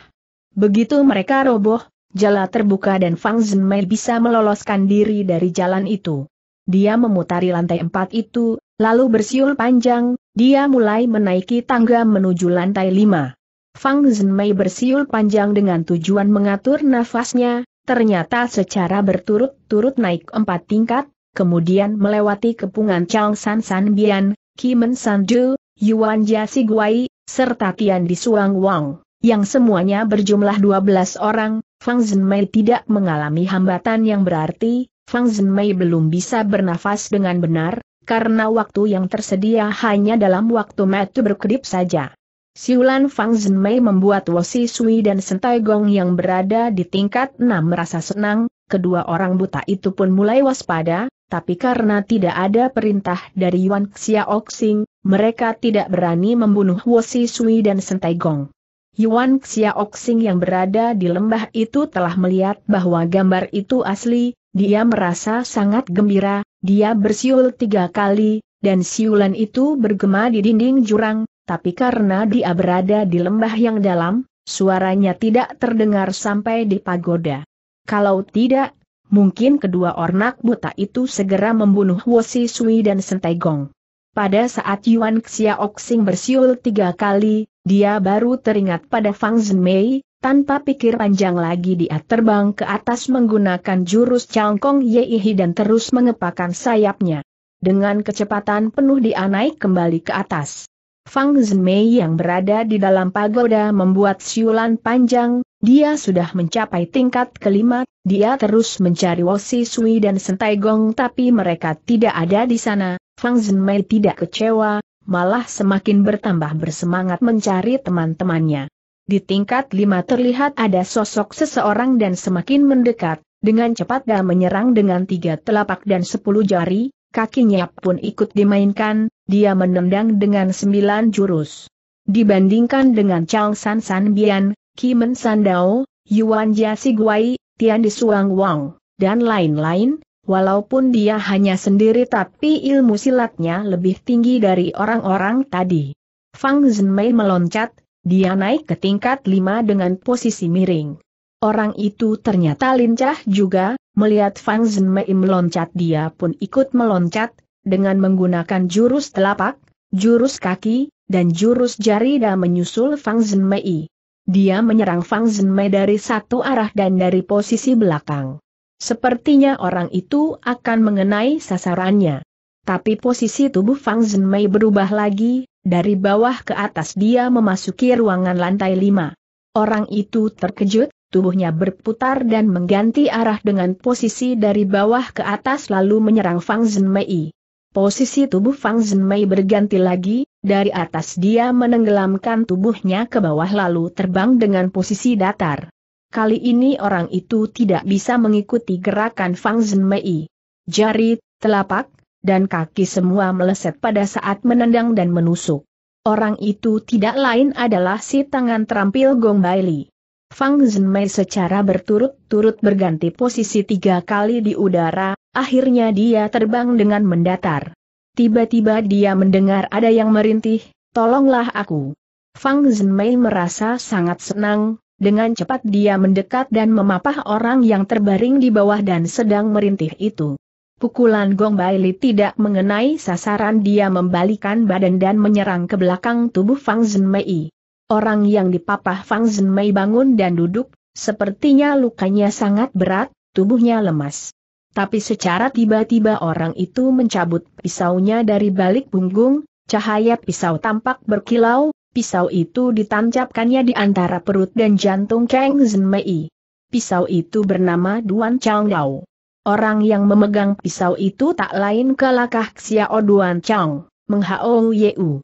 Begitu mereka roboh, jala terbuka dan Fang Zhenmei bisa meloloskan diri dari jalan itu. Dia memutari lantai empat itu, lalu bersiul panjang, dia mulai menaiki tangga menuju lantai lima. Fang Zhenmei bersiul panjang dengan tujuan mengatur nafasnya, ternyata secara berturut-turut naik empat tingkat, kemudian melewati kepungan Chang San San Bian, Kimen San Ju, Yuan Jia Siguai, serta Tian Di Suang Wang, yang semuanya berjumlah 12 orang, Fang Zhenmei tidak mengalami hambatan yang berarti, Fang Zhenmei belum bisa bernafas dengan benar, karena waktu yang tersedia hanya dalam waktu metu berkedip saja. Siulan Fang Zhenmei membuat Wosi Sui dan Sentai Gong yang berada di tingkat 6 merasa senang, kedua orang buta itu pun mulai waspada, tapi karena tidak ada perintah dari Yuan Xiaoxing, mereka tidak berani membunuh Wosi Sui dan Sentai Gong. Yuan Xiaoxing yang berada di lembah itu telah melihat bahwa gambar itu asli, dia merasa sangat gembira, dia bersiul tiga kali, dan siulan itu bergema di dinding jurang, tapi karena dia berada di lembah yang dalam, suaranya tidak terdengar sampai di pagoda. Kalau tidak, mungkin kedua ornak buta itu segera membunuh Wosi Sui dan Sentai Gong. Pada saat Yuan Xiaoxing bersiul tiga kali, dia baru teringat pada Fang Zhenmei, tanpa pikir panjang lagi dia terbang ke atas menggunakan jurus Changkong Yeihi dan terus mengepakkan sayapnya. Dengan kecepatan penuh dia naik kembali ke atas. Fang Zhenmei yang berada di dalam pagoda membuat siulan panjang, dia sudah mencapai tingkat kelima dia terus mencari Wosi Sui dan Sentai Gong tapi mereka tidak ada di sana, Fang Zhenmei tidak kecewa, malah semakin bertambah bersemangat mencari teman-temannya. Di tingkat lima terlihat ada sosok seseorang dan semakin mendekat, dengan cepat dia menyerang dengan tiga telapak dan sepuluh jari, kakinya pun ikut dimainkan, dia menendang dengan sembilan jurus. Dibandingkan dengan Chang San San Bian, Kimen Dao, Yuan Jia Si Guai, Tian Disuang Wang, dan lain-lain, walaupun dia hanya sendiri tapi ilmu silatnya lebih tinggi dari orang-orang tadi. Fang Zhenmei meloncat, dia naik ke tingkat lima dengan posisi miring. Orang itu ternyata lincah juga, melihat Fang Zhenmei meloncat dia pun ikut meloncat, dengan menggunakan jurus telapak, jurus kaki, dan jurus jari dan menyusul Fang Zhenmei. Dia menyerang Fang Zhenmei dari satu arah dan dari posisi belakang. Sepertinya orang itu akan mengenai sasarannya. Tapi posisi tubuh Fang Zhenmei berubah lagi, dari bawah ke atas dia memasuki ruangan lantai lima. Orang itu terkejut, tubuhnya berputar dan mengganti arah dengan posisi dari bawah ke atas lalu menyerang Fang Zhenmei. Posisi tubuh Fang Zhenmei berganti lagi, dari atas dia menenggelamkan tubuhnya ke bawah lalu terbang dengan posisi datar. Kali ini orang itu tidak bisa mengikuti gerakan Fang Zhenmei. Jari, telapak, dan kaki semua meleset pada saat menendang dan menusuk. Orang itu tidak lain adalah si tangan terampil Gong Baili. Fang Zhenmei secara berturut-turut berganti posisi tiga kali di udara, akhirnya dia terbang dengan mendatar. Tiba-tiba dia mendengar ada yang merintih, tolonglah aku. Fang Zhenmei merasa sangat senang, dengan cepat dia mendekat dan memapah orang yang terbaring di bawah dan sedang merintih itu. Pukulan Gong Baili tidak mengenai sasaran dia membalikan badan dan menyerang ke belakang tubuh Fang Zhenmei. Orang yang dipapah Fang Mei bangun dan duduk, sepertinya lukanya sangat berat, tubuhnya lemas. Tapi secara tiba-tiba orang itu mencabut pisaunya dari balik punggung, cahaya pisau tampak berkilau, pisau itu ditancapkannya di antara perut dan jantung Kang Mei. Pisau itu bernama Duan Chang Lao. Orang yang memegang pisau itu tak lain kalakah Xiao Duan Chang, Meng Hao Yeu.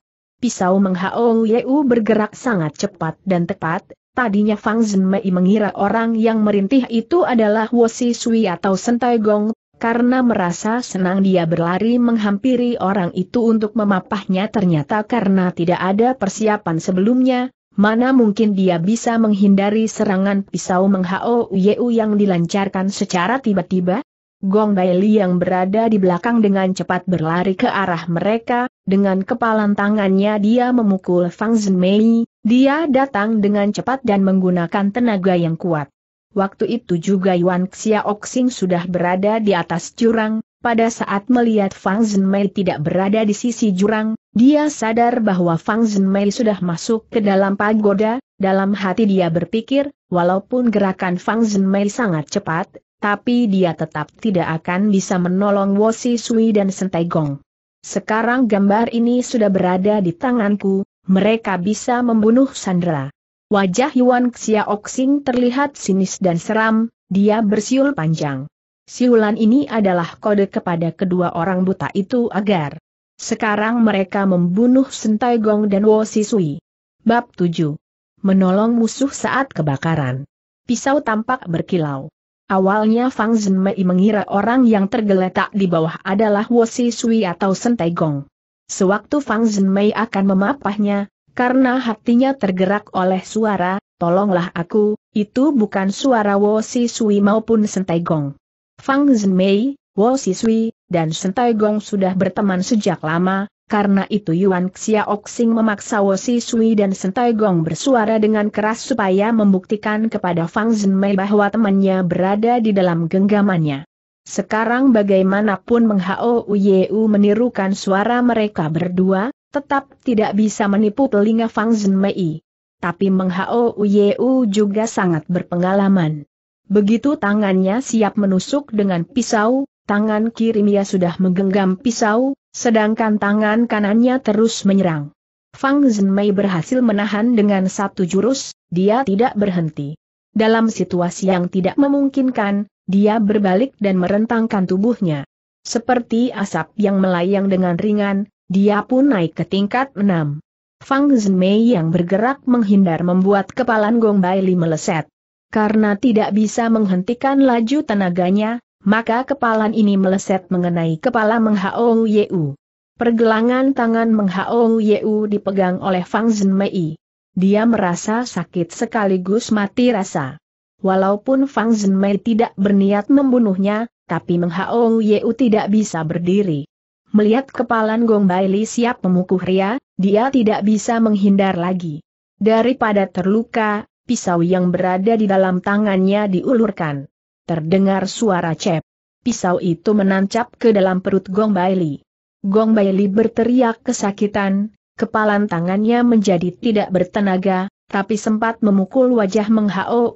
Pisau Menghao Yeu bergerak sangat cepat dan tepat, tadinya Fang Zhenmei mengira orang yang merintih itu adalah Wosi Sui atau Sentai Gong, karena merasa senang dia berlari menghampiri orang itu untuk memapahnya ternyata karena tidak ada persiapan sebelumnya, mana mungkin dia bisa menghindari serangan pisau Menghao Yeu yang dilancarkan secara tiba-tiba? Gong Li yang berada di belakang dengan cepat berlari ke arah mereka, dengan kepalan tangannya dia memukul Fang Zhenmei, dia datang dengan cepat dan menggunakan tenaga yang kuat. Waktu itu juga Yuan Xiaoxing sudah berada di atas jurang, pada saat melihat Fang Zhenmei tidak berada di sisi jurang, dia sadar bahwa Fang Zhenmei sudah masuk ke dalam pagoda, dalam hati dia berpikir, walaupun gerakan Fang Zhenmei sangat cepat, tapi dia tetap tidak akan bisa menolong Wosi Sui dan Sentai Gong. Sekarang gambar ini sudah berada di tanganku, mereka bisa membunuh Sandra. Wajah Yuan Xiaoxing terlihat sinis dan seram, dia bersiul panjang. Siulan ini adalah kode kepada kedua orang buta itu agar sekarang mereka membunuh Sentai Gong dan Wo Sisui. Bab 7. Menolong musuh saat kebakaran. Pisau tampak berkilau. Awalnya Fang Zhenmei mengira orang yang tergeletak di bawah adalah Wosi Sui atau Sentegong. Sewaktu Fang Zhenmei akan memapahnya, karena hatinya tergerak oleh suara, tolonglah aku, itu bukan suara Wosi Sui maupun Sentegong. Fang Zhenmei, Wosi Sui, dan Sentegong sudah berteman sejak lama, karena itu Yuan Xiaoxing memaksa Wosi Sui dan Sentai Gong bersuara dengan keras supaya membuktikan kepada Fang Zhenmei bahwa temannya berada di dalam genggamannya. Sekarang bagaimanapun Menghao Uyeu menirukan suara mereka berdua, tetap tidak bisa menipu telinga Fang Zhenmei. Tapi Menghao Uyeu juga sangat berpengalaman. Begitu tangannya siap menusuk dengan pisau, tangan kirinya sudah menggenggam pisau, sedangkan tangan kanannya terus menyerang. Fang Zhenmei berhasil menahan dengan satu jurus, dia tidak berhenti. Dalam situasi yang tidak memungkinkan, dia berbalik dan merentangkan tubuhnya. Seperti asap yang melayang dengan ringan, dia pun naik ke tingkat enam. Fang Zhenmei yang bergerak menghindar membuat kepalan Gong Baili meleset. Karena tidak bisa menghentikan laju tenaganya, maka kepalan ini meleset mengenai kepala Menghao Yeu. Pergelangan tangan Menghao Yeu dipegang oleh Fang Zhenmei. Dia merasa sakit sekaligus mati rasa. Walaupun Fang Zhenmei tidak berniat membunuhnya, tapi Menghao Yeu tidak bisa berdiri. Melihat kepalan Gong Baili siap memukuh Ria, dia tidak bisa menghindar lagi. Daripada terluka, pisau yang berada di dalam tangannya diulurkan. Terdengar suara cep. Pisau itu menancap ke dalam perut Gong Baili. Gong Baili berteriak kesakitan, kepalan tangannya menjadi tidak bertenaga, tapi sempat memukul wajah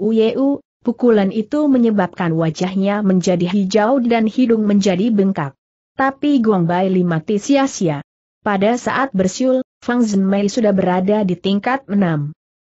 Uyeu, pukulan itu menyebabkan wajahnya menjadi hijau dan hidung menjadi bengkak. Tapi Gong Baili mati sia-sia. Pada saat bersiul, Fang Zhenmei sudah berada di tingkat 6.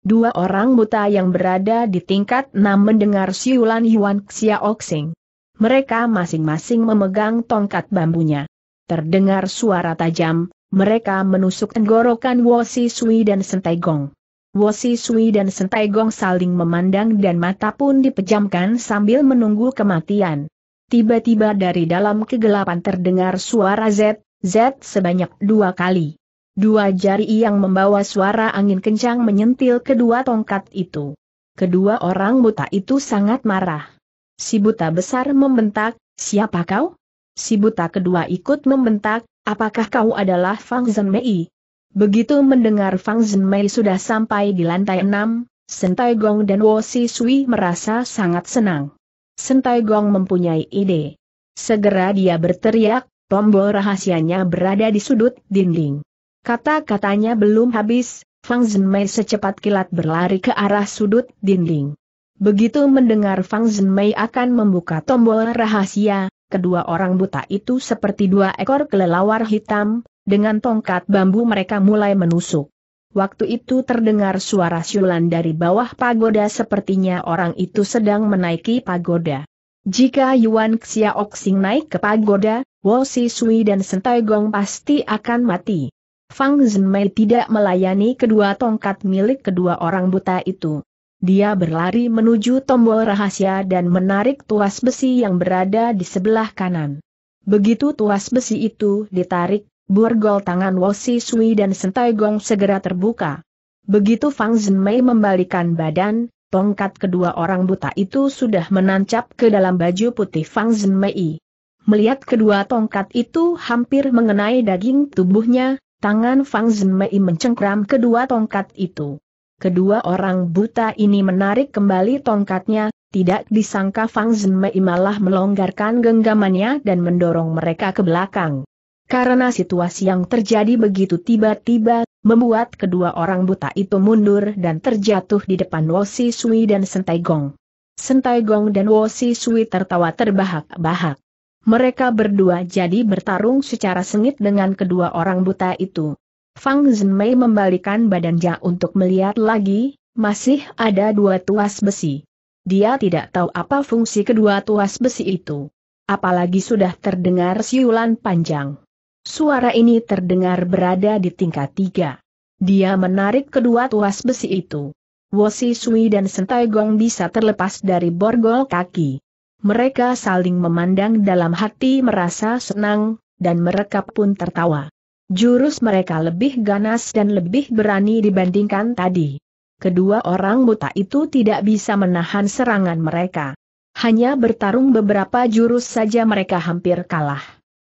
Dua orang buta yang berada di tingkat 6 mendengar siulan Yuan Xiaoxing. Mereka masing-masing memegang tongkat bambunya. Terdengar suara tajam, mereka menusuk tenggorokan Wosi Sui dan Sentai Gong. Wosi Sui dan Sentai Gong saling memandang dan mata pun dipejamkan sambil menunggu kematian. Tiba-tiba dari dalam kegelapan terdengar suara Z, Z sebanyak dua kali. Dua jari yang membawa suara angin kencang menyentil kedua tongkat itu. Kedua orang buta itu sangat marah. Si buta besar membentak, siapa kau? Si buta kedua ikut membentak, apakah kau adalah Fang Zhen Mei? Begitu mendengar Fang Zhen Mei sudah sampai di lantai enam, Sentai Gong dan Wo Si Sui merasa sangat senang. Sentai Gong mempunyai ide. Segera dia berteriak, tombol rahasianya berada di sudut dinding. Kata-katanya belum habis, Fang Zhenmei secepat kilat berlari ke arah sudut dinding. Begitu mendengar Fang Zhenmei akan membuka tombol rahasia, kedua orang buta itu seperti dua ekor kelelawar hitam, dengan tongkat bambu mereka mulai menusuk. Waktu itu terdengar suara siulan dari bawah pagoda sepertinya orang itu sedang menaiki pagoda. Jika Yuan Xiaoxing naik ke pagoda, Wo Si Sui dan Sentai Gong pasti akan mati. Fang Zhenmei tidak melayani kedua tongkat milik kedua orang buta itu. Dia berlari menuju tombol rahasia dan menarik tuas besi yang berada di sebelah kanan. Begitu tuas besi itu ditarik, burgol tangan Wosi Sui dan Sentai Gong segera terbuka. Begitu Fang Zhenmei membalikan badan, tongkat kedua orang buta itu sudah menancap ke dalam baju putih Fang Zhenmei. Melihat kedua tongkat itu hampir mengenai daging tubuhnya, Tangan Fang Mei mencengkram kedua tongkat itu. Kedua orang buta ini menarik kembali tongkatnya, tidak disangka Fang Mei malah melonggarkan genggamannya dan mendorong mereka ke belakang. Karena situasi yang terjadi begitu tiba-tiba, membuat kedua orang buta itu mundur dan terjatuh di depan Wosi Sui dan Sentai Gong. Sentai Gong dan Wosi Sui tertawa terbahak-bahak. Mereka berdua jadi bertarung secara sengit dengan kedua orang buta itu. Fang Zhenmei membalikan badannya untuk melihat lagi, masih ada dua tuas besi. Dia tidak tahu apa fungsi kedua tuas besi itu. Apalagi sudah terdengar siulan panjang. Suara ini terdengar berada di tingkat tiga. Dia menarik kedua tuas besi itu. Wosi Sui dan Sentai Gong bisa terlepas dari borgol kaki. Mereka saling memandang dalam hati merasa senang, dan mereka pun tertawa. Jurus mereka lebih ganas dan lebih berani dibandingkan tadi. Kedua orang buta itu tidak bisa menahan serangan mereka. Hanya bertarung beberapa jurus saja mereka hampir kalah.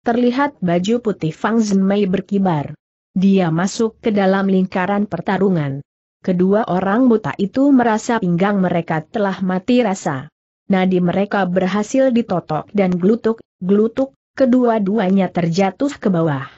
Terlihat baju putih Fang Zhenmei berkibar. Dia masuk ke dalam lingkaran pertarungan. Kedua orang buta itu merasa pinggang mereka telah mati rasa nadi mereka berhasil ditotok dan glutuk, glutuk, kedua-duanya terjatuh ke bawah.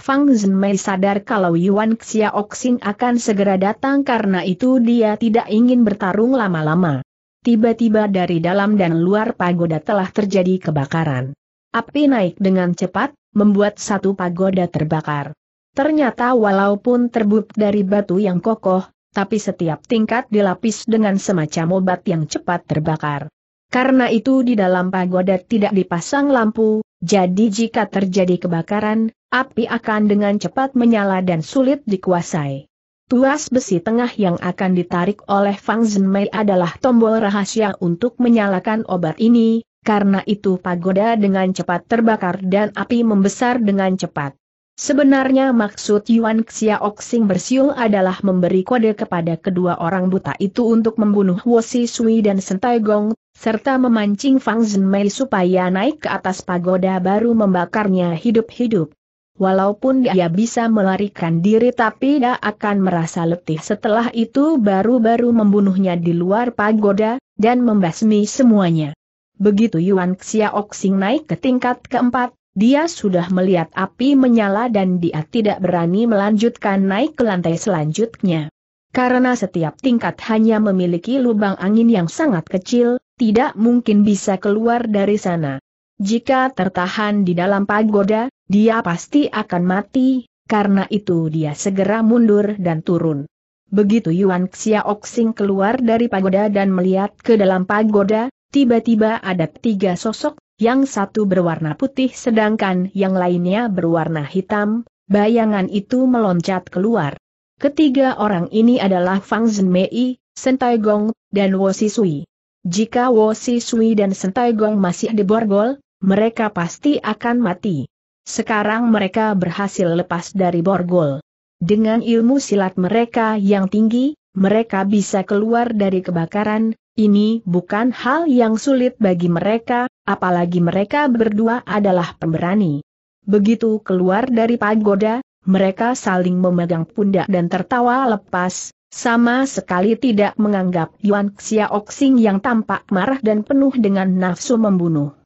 Fang Zhenmei sadar kalau Yuan Xiaoxing akan segera datang karena itu dia tidak ingin bertarung lama-lama. Tiba-tiba dari dalam dan luar pagoda telah terjadi kebakaran. Api naik dengan cepat, membuat satu pagoda terbakar. Ternyata walaupun terbuat dari batu yang kokoh, tapi setiap tingkat dilapis dengan semacam obat yang cepat terbakar. Karena itu di dalam pagoda tidak dipasang lampu, jadi jika terjadi kebakaran, api akan dengan cepat menyala dan sulit dikuasai. Tuas besi tengah yang akan ditarik oleh Fang Zhenmei adalah tombol rahasia untuk menyalakan obat ini, karena itu pagoda dengan cepat terbakar dan api membesar dengan cepat. Sebenarnya maksud Yuan Xiaoxing bersiul adalah memberi kode kepada kedua orang buta itu untuk membunuh Wosi Sui dan Sentai Gong, serta memancing Fang Zhenmei supaya naik ke atas pagoda baru membakarnya hidup-hidup. Walaupun dia bisa melarikan diri tapi dia akan merasa letih setelah itu baru-baru membunuhnya di luar pagoda, dan membasmi semuanya. Begitu Yuan Xiaoxing naik ke tingkat keempat, dia sudah melihat api menyala dan dia tidak berani melanjutkan naik ke lantai selanjutnya. Karena setiap tingkat hanya memiliki lubang angin yang sangat kecil, tidak mungkin bisa keluar dari sana. Jika tertahan di dalam pagoda, dia pasti akan mati, karena itu dia segera mundur dan turun. Begitu Yuan Xiaoxing keluar dari pagoda dan melihat ke dalam pagoda, tiba-tiba ada tiga sosok, yang satu berwarna putih sedangkan yang lainnya berwarna hitam, bayangan itu meloncat keluar. Ketiga orang ini adalah Fang Zhenmei, Sentai Gong, dan Wo Sisui. Jika Wo Sisui dan Sentai Gong masih borgol, mereka pasti akan mati. Sekarang mereka berhasil lepas dari borgol. Dengan ilmu silat mereka yang tinggi, mereka bisa keluar dari kebakaran, ini bukan hal yang sulit bagi mereka, apalagi mereka berdua adalah pemberani. Begitu keluar dari pagoda, mereka saling memegang pundak dan tertawa lepas, sama sekali tidak menganggap Yuan Xiaoxing yang tampak marah dan penuh dengan nafsu membunuh.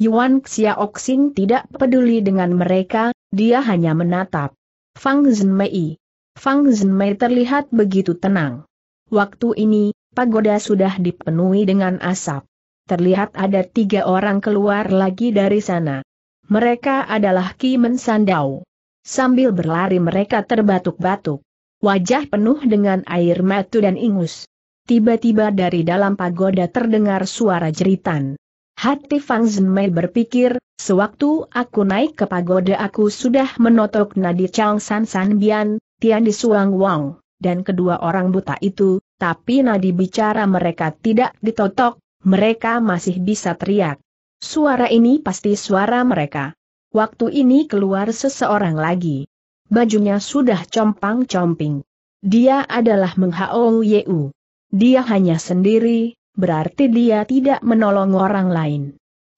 Yuan Xiaoxing tidak peduli dengan mereka, dia hanya menatap. Fang Zhenmei. Fang Zhenmei terlihat begitu tenang. Waktu ini, pagoda sudah dipenuhi dengan asap. Terlihat ada tiga orang keluar lagi dari sana. Mereka adalah Ki Mensandau. Sambil berlari mereka terbatuk-batuk. Wajah penuh dengan air mata dan ingus. Tiba-tiba dari dalam pagoda terdengar suara jeritan. Hati Fang Zhenmei berpikir, sewaktu aku naik ke pagoda aku sudah menotok nadi Chang San San Bian, Tian Di Suang Wang, dan kedua orang buta itu, tapi nadi bicara mereka tidak ditotok, mereka masih bisa teriak. Suara ini pasti suara mereka. Waktu ini keluar seseorang lagi. Bajunya sudah compang-comping. Dia adalah Menghao Yeu. Dia hanya sendiri, berarti dia tidak menolong orang lain.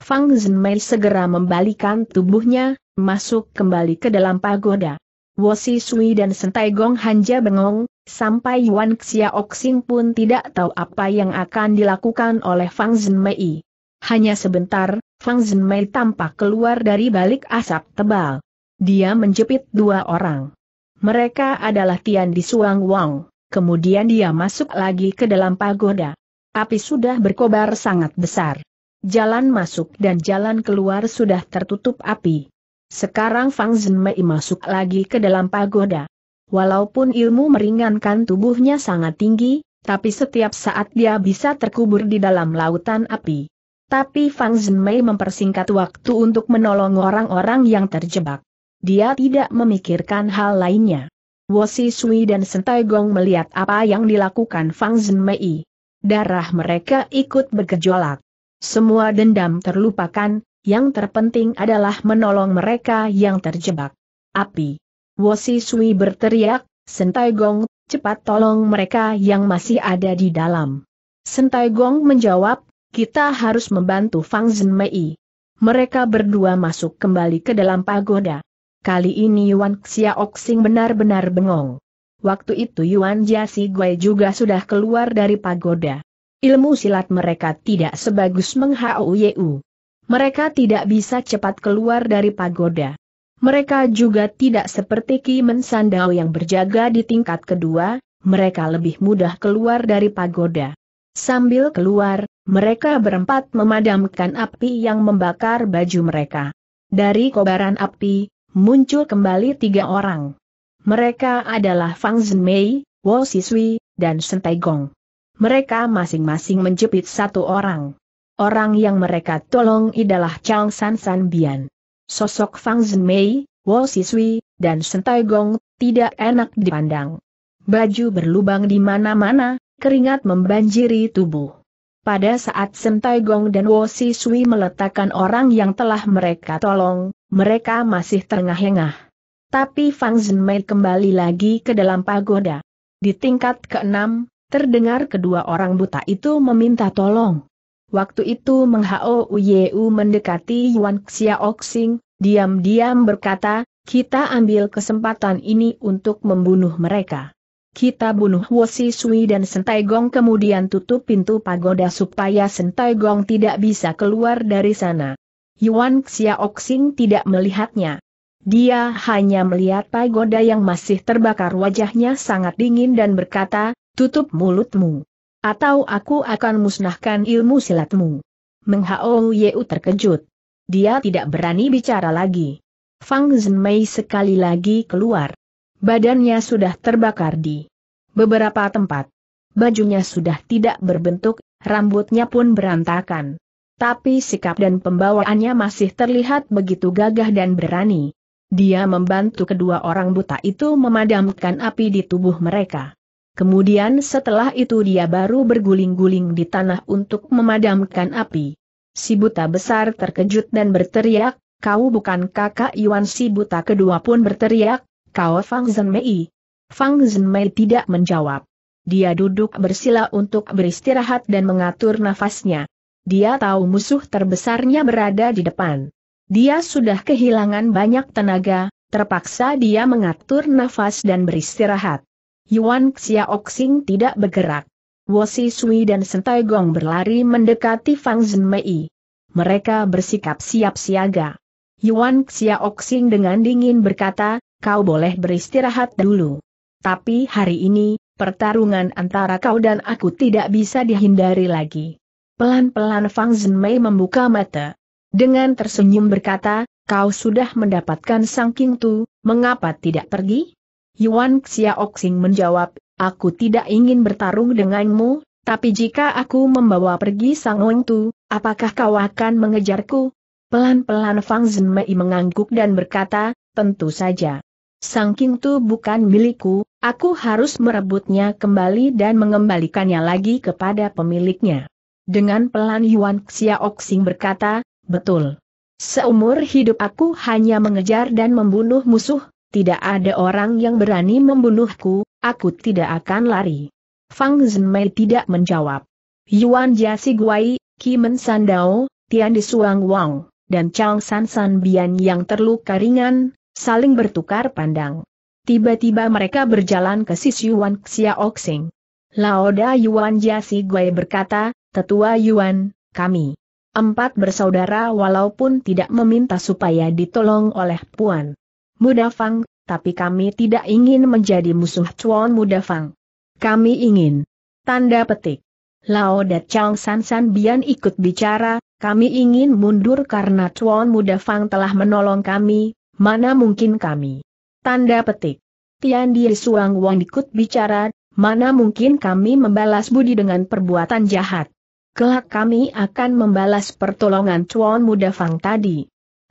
Fang Zhenmei segera membalikan tubuhnya, masuk kembali ke dalam pagoda. Wosi Sui dan Sentai Gong Hanja bengong, sampai Yuan Xiaoxing pun tidak tahu apa yang akan dilakukan oleh Fang Zhenmei. Hanya sebentar, Fang Zhenmei tampak keluar dari balik asap tebal. Dia menjepit dua orang. Mereka adalah Tian di Suang Wang, kemudian dia masuk lagi ke dalam pagoda. Api sudah berkobar sangat besar. Jalan masuk dan jalan keluar sudah tertutup api. Sekarang Fang Zhenmei masuk lagi ke dalam pagoda. Walaupun ilmu meringankan tubuhnya sangat tinggi, tapi setiap saat dia bisa terkubur di dalam lautan api. Tapi Fang Zemei mempersingkat waktu untuk menolong orang-orang yang terjebak. Dia tidak memikirkan hal lainnya. Wosi Sui dan Sentai Gong melihat apa yang dilakukan Fang Zemei. Darah mereka ikut bergejolak. Semua dendam terlupakan, yang terpenting adalah menolong mereka yang terjebak. Api. Wosi Sui berteriak, Sentai Gong, cepat tolong mereka yang masih ada di dalam. Sentai Gong menjawab, kita harus membantu Fang Zhen Mei. Mereka berdua masuk kembali ke dalam pagoda. Kali ini Yuan Xiaoxing benar-benar bengong. Waktu itu Yuan Jiasi Gui juga sudah keluar dari pagoda. Ilmu silat mereka tidak sebagus Meng Hao Mereka tidak bisa cepat keluar dari pagoda. Mereka juga tidak seperti Ki Mensandao yang berjaga di tingkat kedua, mereka lebih mudah keluar dari pagoda. Sambil keluar, mereka berempat memadamkan api yang membakar baju mereka. Dari kobaran api, muncul kembali tiga orang. Mereka adalah Fang Zhenmei, Wo Siswi, dan Shen Taigong. Mereka masing-masing menjepit satu orang. Orang yang mereka tolong adalah Chang San San Bian. Sosok Fang Zhenmei, Wo Siswi, dan Shen Taigong tidak enak dipandang. Baju berlubang di mana-mana, keringat membanjiri tubuh. Pada saat Sentai Gong dan Si Sui meletakkan orang yang telah mereka tolong, mereka masih terengah-engah. Tapi Fang Zhen Mei kembali lagi ke dalam pagoda. Di tingkat keenam, terdengar kedua orang buta itu meminta tolong. Waktu itu Meng Hao Yeu mendekati Yuan Xiaoxing, diam-diam berkata, kita ambil kesempatan ini untuk membunuh mereka. Kita bunuh Wosi Sui dan Sentai Gong kemudian tutup pintu pagoda supaya Sentai Gong tidak bisa keluar dari sana. Yuan Xiaoxing tidak melihatnya. Dia hanya melihat pagoda yang masih terbakar wajahnya sangat dingin dan berkata, tutup mulutmu. Atau aku akan musnahkan ilmu silatmu. Menghao Yeu terkejut. Dia tidak berani bicara lagi. Fang Zhenmei sekali lagi keluar. Badannya sudah terbakar di beberapa tempat. Bajunya sudah tidak berbentuk, rambutnya pun berantakan. Tapi sikap dan pembawaannya masih terlihat begitu gagah dan berani. Dia membantu kedua orang buta itu memadamkan api di tubuh mereka. Kemudian setelah itu dia baru berguling-guling di tanah untuk memadamkan api. Si buta besar terkejut dan berteriak, kau bukan kakak Yuan si buta kedua pun berteriak, kau Fang Zhen Mei. Fang Zhen Mei tidak menjawab. Dia duduk bersila untuk beristirahat dan mengatur nafasnya. Dia tahu musuh terbesarnya berada di depan. Dia sudah kehilangan banyak tenaga, terpaksa dia mengatur nafas dan beristirahat. Yuan Xiaoxing tidak bergerak. Wosi Sui dan Sentai Gong berlari mendekati Fang Zhen Mei. Mereka bersikap siap siaga. Yuan Xiaoxing dengan dingin berkata, kau boleh beristirahat dulu. Tapi hari ini, pertarungan antara kau dan aku tidak bisa dihindari lagi. Pelan-pelan Fang Zhenmei membuka mata. Dengan tersenyum berkata, kau sudah mendapatkan Sang King Tu, mengapa tidak pergi? Yuan Xiaoxing menjawab, aku tidak ingin bertarung denganmu, tapi jika aku membawa pergi Sang Ong Tu, apakah kau akan mengejarku? Pelan-pelan Fang Zhenmei mengangguk dan berkata, tentu saja. Sangking tu bukan milikku, aku harus merebutnya kembali dan mengembalikannya lagi kepada pemiliknya. Dengan pelan Yuan Xiaoxing berkata, betul. Seumur hidup aku hanya mengejar dan membunuh musuh, tidak ada orang yang berani membunuhku, aku tidak akan lari. Fang Zhenmei tidak menjawab. Yuan Jiasi Guai, Kimen Sandao, Tian Suang Wang, dan Chang San San Bian yang terluka ringan, saling bertukar pandang. Tiba-tiba mereka berjalan ke sisi Yuan Xiaoxing. Laoda Yuan Jiasi Guai berkata, Tetua Yuan, kami. Empat bersaudara walaupun tidak meminta supaya ditolong oleh Puan. Muda Fang, tapi kami tidak ingin menjadi musuh Chuan Muda Fang. Kami ingin. Tanda petik. Lao Chang San San Bian ikut bicara, kami ingin mundur karena Chuan Muda Fang telah menolong kami, Mana mungkin kami? Tanda petik. Tian Di Suang Wong dikut bicara, mana mungkin kami membalas budi dengan perbuatan jahat. Kelak kami akan membalas pertolongan Chuan Muda Fang tadi.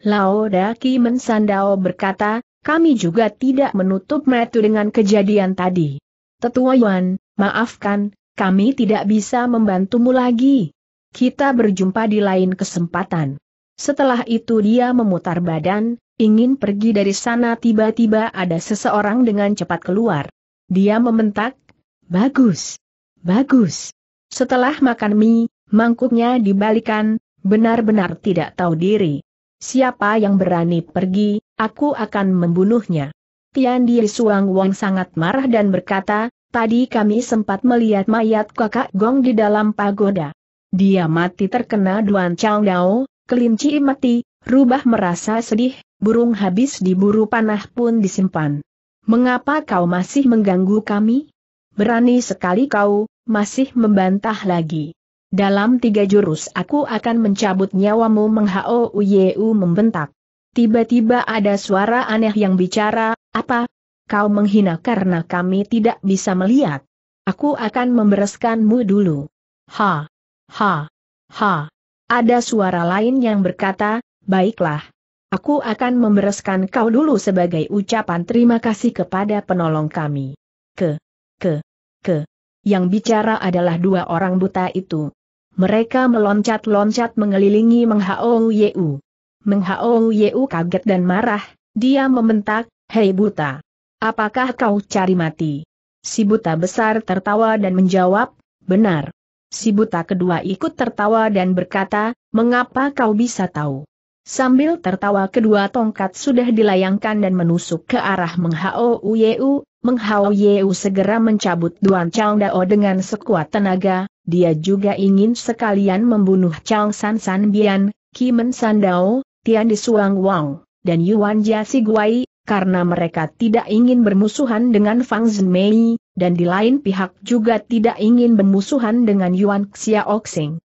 Lao Ki Mensandao berkata, kami juga tidak menutup metu dengan kejadian tadi. Tetua Yuan, maafkan, kami tidak bisa membantumu lagi. Kita berjumpa di lain kesempatan. Setelah itu dia memutar badan, ingin pergi dari sana tiba-tiba ada seseorang dengan cepat keluar. Dia membentak, bagus, bagus. Setelah makan mie, mangkuknya dibalikan, benar-benar tidak tahu diri. Siapa yang berani pergi, aku akan membunuhnya. Tian Di Suang Wong sangat marah dan berkata, tadi kami sempat melihat mayat kakak Gong di dalam pagoda. Dia mati terkena Duan Chang Dao, kelinci mati, rubah merasa sedih, burung habis diburu panah pun disimpan. Mengapa kau masih mengganggu kami? Berani sekali kau, masih membantah lagi. Dalam tiga jurus aku akan mencabut nyawamu menghao Uyeu membentak. Tiba-tiba ada suara aneh yang bicara, apa? Kau menghina karena kami tidak bisa melihat. Aku akan membereskanmu dulu. Ha! Ha! Ha! Ada suara lain yang berkata, baiklah, Aku akan membereskan kau dulu sebagai ucapan terima kasih kepada penolong kami. Ke, ke, ke. Yang bicara adalah dua orang buta itu. Mereka meloncat-loncat mengelilingi Menghao Yeu kaget dan marah, dia membentak, Hei buta! Apakah kau cari mati? Si buta besar tertawa dan menjawab, benar. Si buta kedua ikut tertawa dan berkata, mengapa kau bisa tahu? Sambil tertawa kedua tongkat sudah dilayangkan dan menusuk ke arah Menghao Yeu, Menghao Yeu segera mencabut Duan Chang Dao dengan sekuat tenaga, dia juga ingin sekalian membunuh Chang San San Bian, Kimen San Dao, Tian Suang Wang, dan Yuan Jia Guai, karena mereka tidak ingin bermusuhan dengan Fang Zhenmei, dan di lain pihak juga tidak ingin bermusuhan dengan Yuan Xiaoxing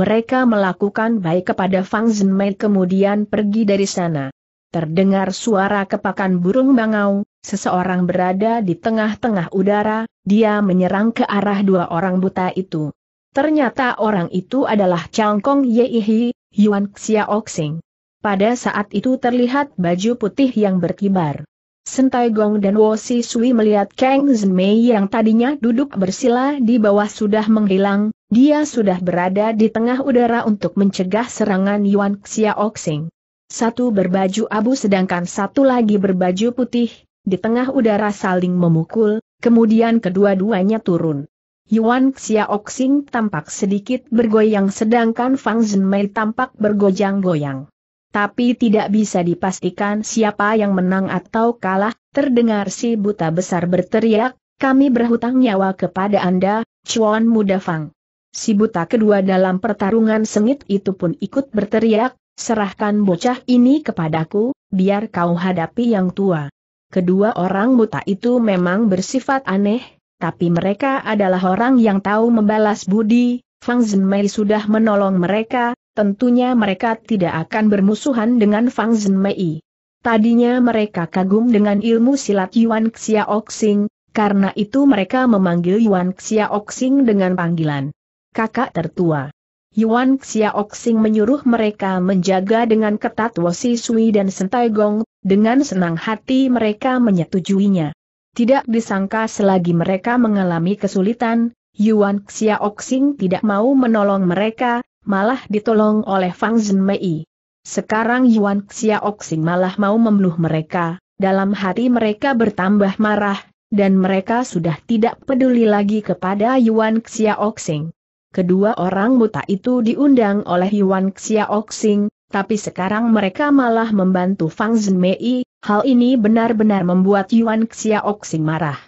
mereka melakukan baik kepada Fang Zhenmei kemudian pergi dari sana. Terdengar suara kepakan burung bangau, seseorang berada di tengah-tengah udara, dia menyerang ke arah dua orang buta itu. Ternyata orang itu adalah Changkong Yeihi, Yuan Xiaoxing. Pada saat itu terlihat baju putih yang berkibar. Sentai Gong dan Wo Si Sui melihat Kang Zhenmei yang tadinya duduk bersila di bawah sudah menghilang, dia sudah berada di tengah udara untuk mencegah serangan Yuan Xiaoxing. Satu berbaju abu sedangkan satu lagi berbaju putih, di tengah udara saling memukul, kemudian kedua-duanya turun. Yuan Xiaoxing tampak sedikit bergoyang sedangkan Fang Zhenmei tampak bergoyang-goyang. Tapi tidak bisa dipastikan siapa yang menang atau kalah, terdengar si buta besar berteriak, kami berhutang nyawa kepada Anda, Chuan Muda Fang. Si buta kedua dalam pertarungan sengit itu pun ikut berteriak, serahkan bocah ini kepadaku, biar kau hadapi yang tua. Kedua orang buta itu memang bersifat aneh, tapi mereka adalah orang yang tahu membalas budi, Fang Zhenmei sudah menolong mereka, tentunya mereka tidak akan bermusuhan dengan Fang Zhenmei. Tadinya mereka kagum dengan ilmu silat Yuan Xiaoxing, karena itu mereka memanggil Yuan Xiaoxing dengan panggilan kakak tertua. Yuan Xiaoxing menyuruh mereka menjaga dengan ketat Wosi Sui dan Sentai Gong, dengan senang hati mereka menyetujuinya. Tidak disangka selagi mereka mengalami kesulitan, Yuan Xiaoxing tidak mau menolong mereka, malah ditolong oleh Fang Zhenmei. Sekarang Yuan Xiaoxing malah mau membunuh mereka, dalam hati mereka bertambah marah, dan mereka sudah tidak peduli lagi kepada Yuan Xiaoxing kedua orang buta itu diundang oleh Yuan Xiaoxing, tapi sekarang mereka malah membantu Fang Zhenmei, hal ini benar-benar membuat Yuan Xiaoxing marah.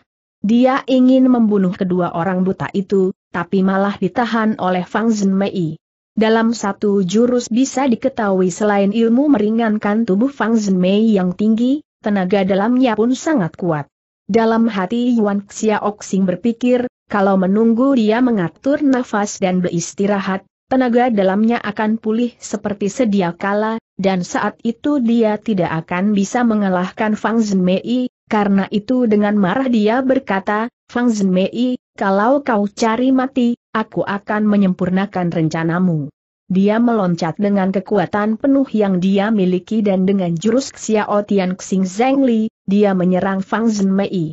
Dia ingin membunuh kedua orang buta itu, tapi malah ditahan oleh Fang Zhenmei. Dalam satu jurus bisa diketahui selain ilmu meringankan tubuh Fang Zhenmei yang tinggi, tenaga dalamnya pun sangat kuat. Dalam hati Yuan Xiaoxing berpikir, kalau menunggu dia mengatur nafas dan beristirahat, tenaga dalamnya akan pulih seperti sedia kala, dan saat itu dia tidak akan bisa mengalahkan Fang Zhenmei, karena itu dengan marah dia berkata, Fang Zhenmei, kalau kau cari mati, aku akan menyempurnakan rencanamu. Dia meloncat dengan kekuatan penuh yang dia miliki dan dengan jurus Xiao Tian Xing Zeng Li, dia menyerang Fang Zhenmei.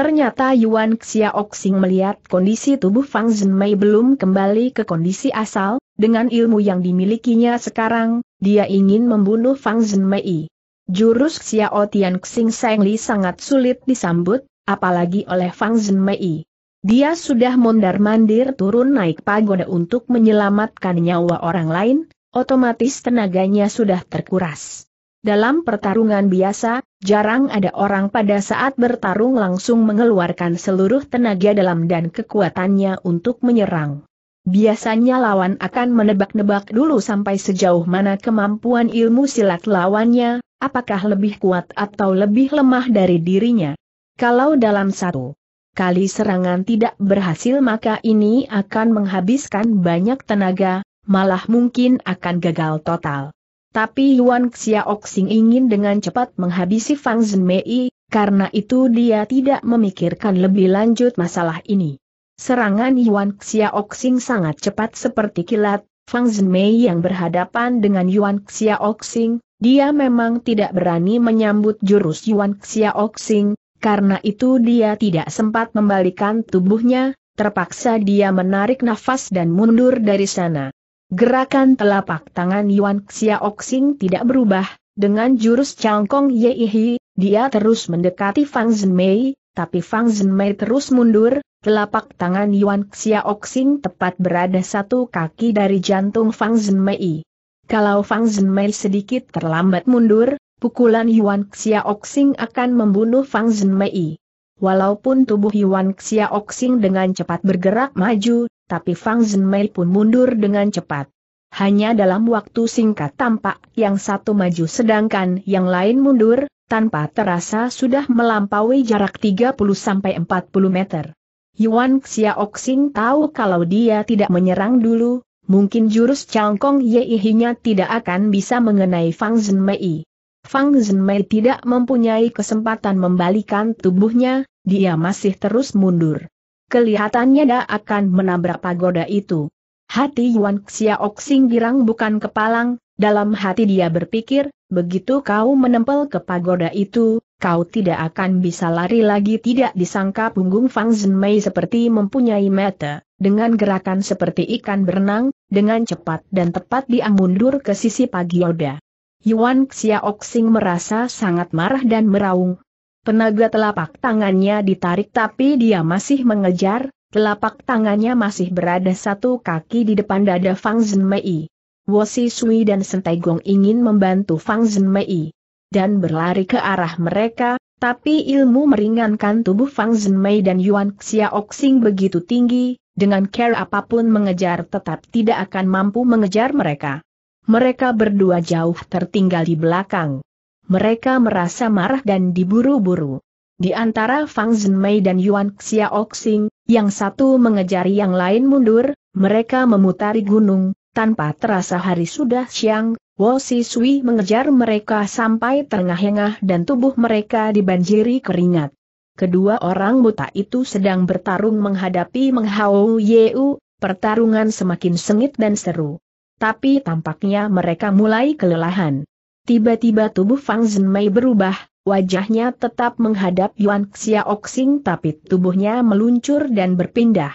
Ternyata Yuan Xiaoxing melihat kondisi tubuh Fang Zhenmei belum kembali ke kondisi asal, dengan ilmu yang dimilikinya sekarang, dia ingin membunuh Fang Zhenmei. Jurus Xiao Tian Xing Li sangat sulit disambut, apalagi oleh Fang Zhenmei. Dia sudah mondar-mandir turun naik pagoda untuk menyelamatkan nyawa orang lain, otomatis tenaganya sudah terkuras. Dalam pertarungan biasa, jarang ada orang pada saat bertarung langsung mengeluarkan seluruh tenaga dalam dan kekuatannya untuk menyerang. Biasanya lawan akan menebak-nebak dulu sampai sejauh mana kemampuan ilmu silat lawannya, apakah lebih kuat atau lebih lemah dari dirinya. Kalau dalam satu kali serangan tidak berhasil maka ini akan menghabiskan banyak tenaga, malah mungkin akan gagal total. Tapi Yuan Xiaoxing ingin dengan cepat menghabisi Fang Zhenmei, karena itu dia tidak memikirkan lebih lanjut masalah ini. Serangan Yuan Xiaoxing sangat cepat seperti kilat, Fang Zhenmei yang berhadapan dengan Yuan Xiaoxing, dia memang tidak berani menyambut jurus Yuan Xiaoxing, karena itu dia tidak sempat membalikan tubuhnya, terpaksa dia menarik nafas dan mundur dari sana. Gerakan telapak tangan Yuan Xiaoxing tidak berubah, dengan jurus cangkong Yeihi, dia terus mendekati Fang Zhenmei, tapi Fang Zhenmei terus mundur, telapak tangan Yuan Xiaoxing tepat berada satu kaki dari jantung Fang Zhenmei. Kalau Fang Zhenmei sedikit terlambat mundur, pukulan Yuan Xiaoxing akan membunuh Fang Zhenmei. Walaupun tubuh Yuan Xiaoxing dengan cepat bergerak maju, tapi Fang Zhenmei pun mundur dengan cepat. Hanya dalam waktu singkat tampak yang satu maju sedangkan yang lain mundur, tanpa terasa sudah melampaui jarak 30-40 meter. Yuan Xiaoxing tahu kalau dia tidak menyerang dulu, mungkin jurus cangkong Yeihinya tidak akan bisa mengenai Fang Zhenmei. Fang Zhenmei tidak mempunyai kesempatan membalikan tubuhnya, dia masih terus mundur. Kelihatannya dia akan menabrak pagoda itu. Hati Yuan Xiaoxing girang bukan kepalang, dalam hati dia berpikir, begitu kau menempel ke pagoda itu, kau tidak akan bisa lari lagi tidak disangka punggung Fang Zhenmei seperti mempunyai mata, dengan gerakan seperti ikan berenang, dengan cepat dan tepat dia mundur ke sisi pagoda. Yuan Xiaoxing merasa sangat marah dan meraung, Penaga telapak tangannya ditarik tapi dia masih mengejar, telapak tangannya masih berada satu kaki di depan dada Fang Zhenmei. Wosi Sui dan Sentai Gong ingin membantu Fang Zhenmei dan berlari ke arah mereka, tapi ilmu meringankan tubuh Fang Zhenmei dan Yuan Xiaoxing begitu tinggi, dengan care apapun mengejar tetap tidak akan mampu mengejar mereka. Mereka berdua jauh tertinggal di belakang mereka merasa marah dan diburu-buru. Di antara Fang Zhenmei dan Yuan Xiaoxing, yang satu mengejar yang lain mundur, mereka memutari gunung, tanpa terasa hari sudah siang, Wo Si Sui mengejar mereka sampai terengah-engah dan tubuh mereka dibanjiri keringat. Kedua orang buta itu sedang bertarung menghadapi Meng Hao Yeu, pertarungan semakin sengit dan seru. Tapi tampaknya mereka mulai kelelahan. Tiba-tiba tubuh Fang Zhenmei berubah, wajahnya tetap menghadap Yuan Xiaoxing tapi tubuhnya meluncur dan berpindah.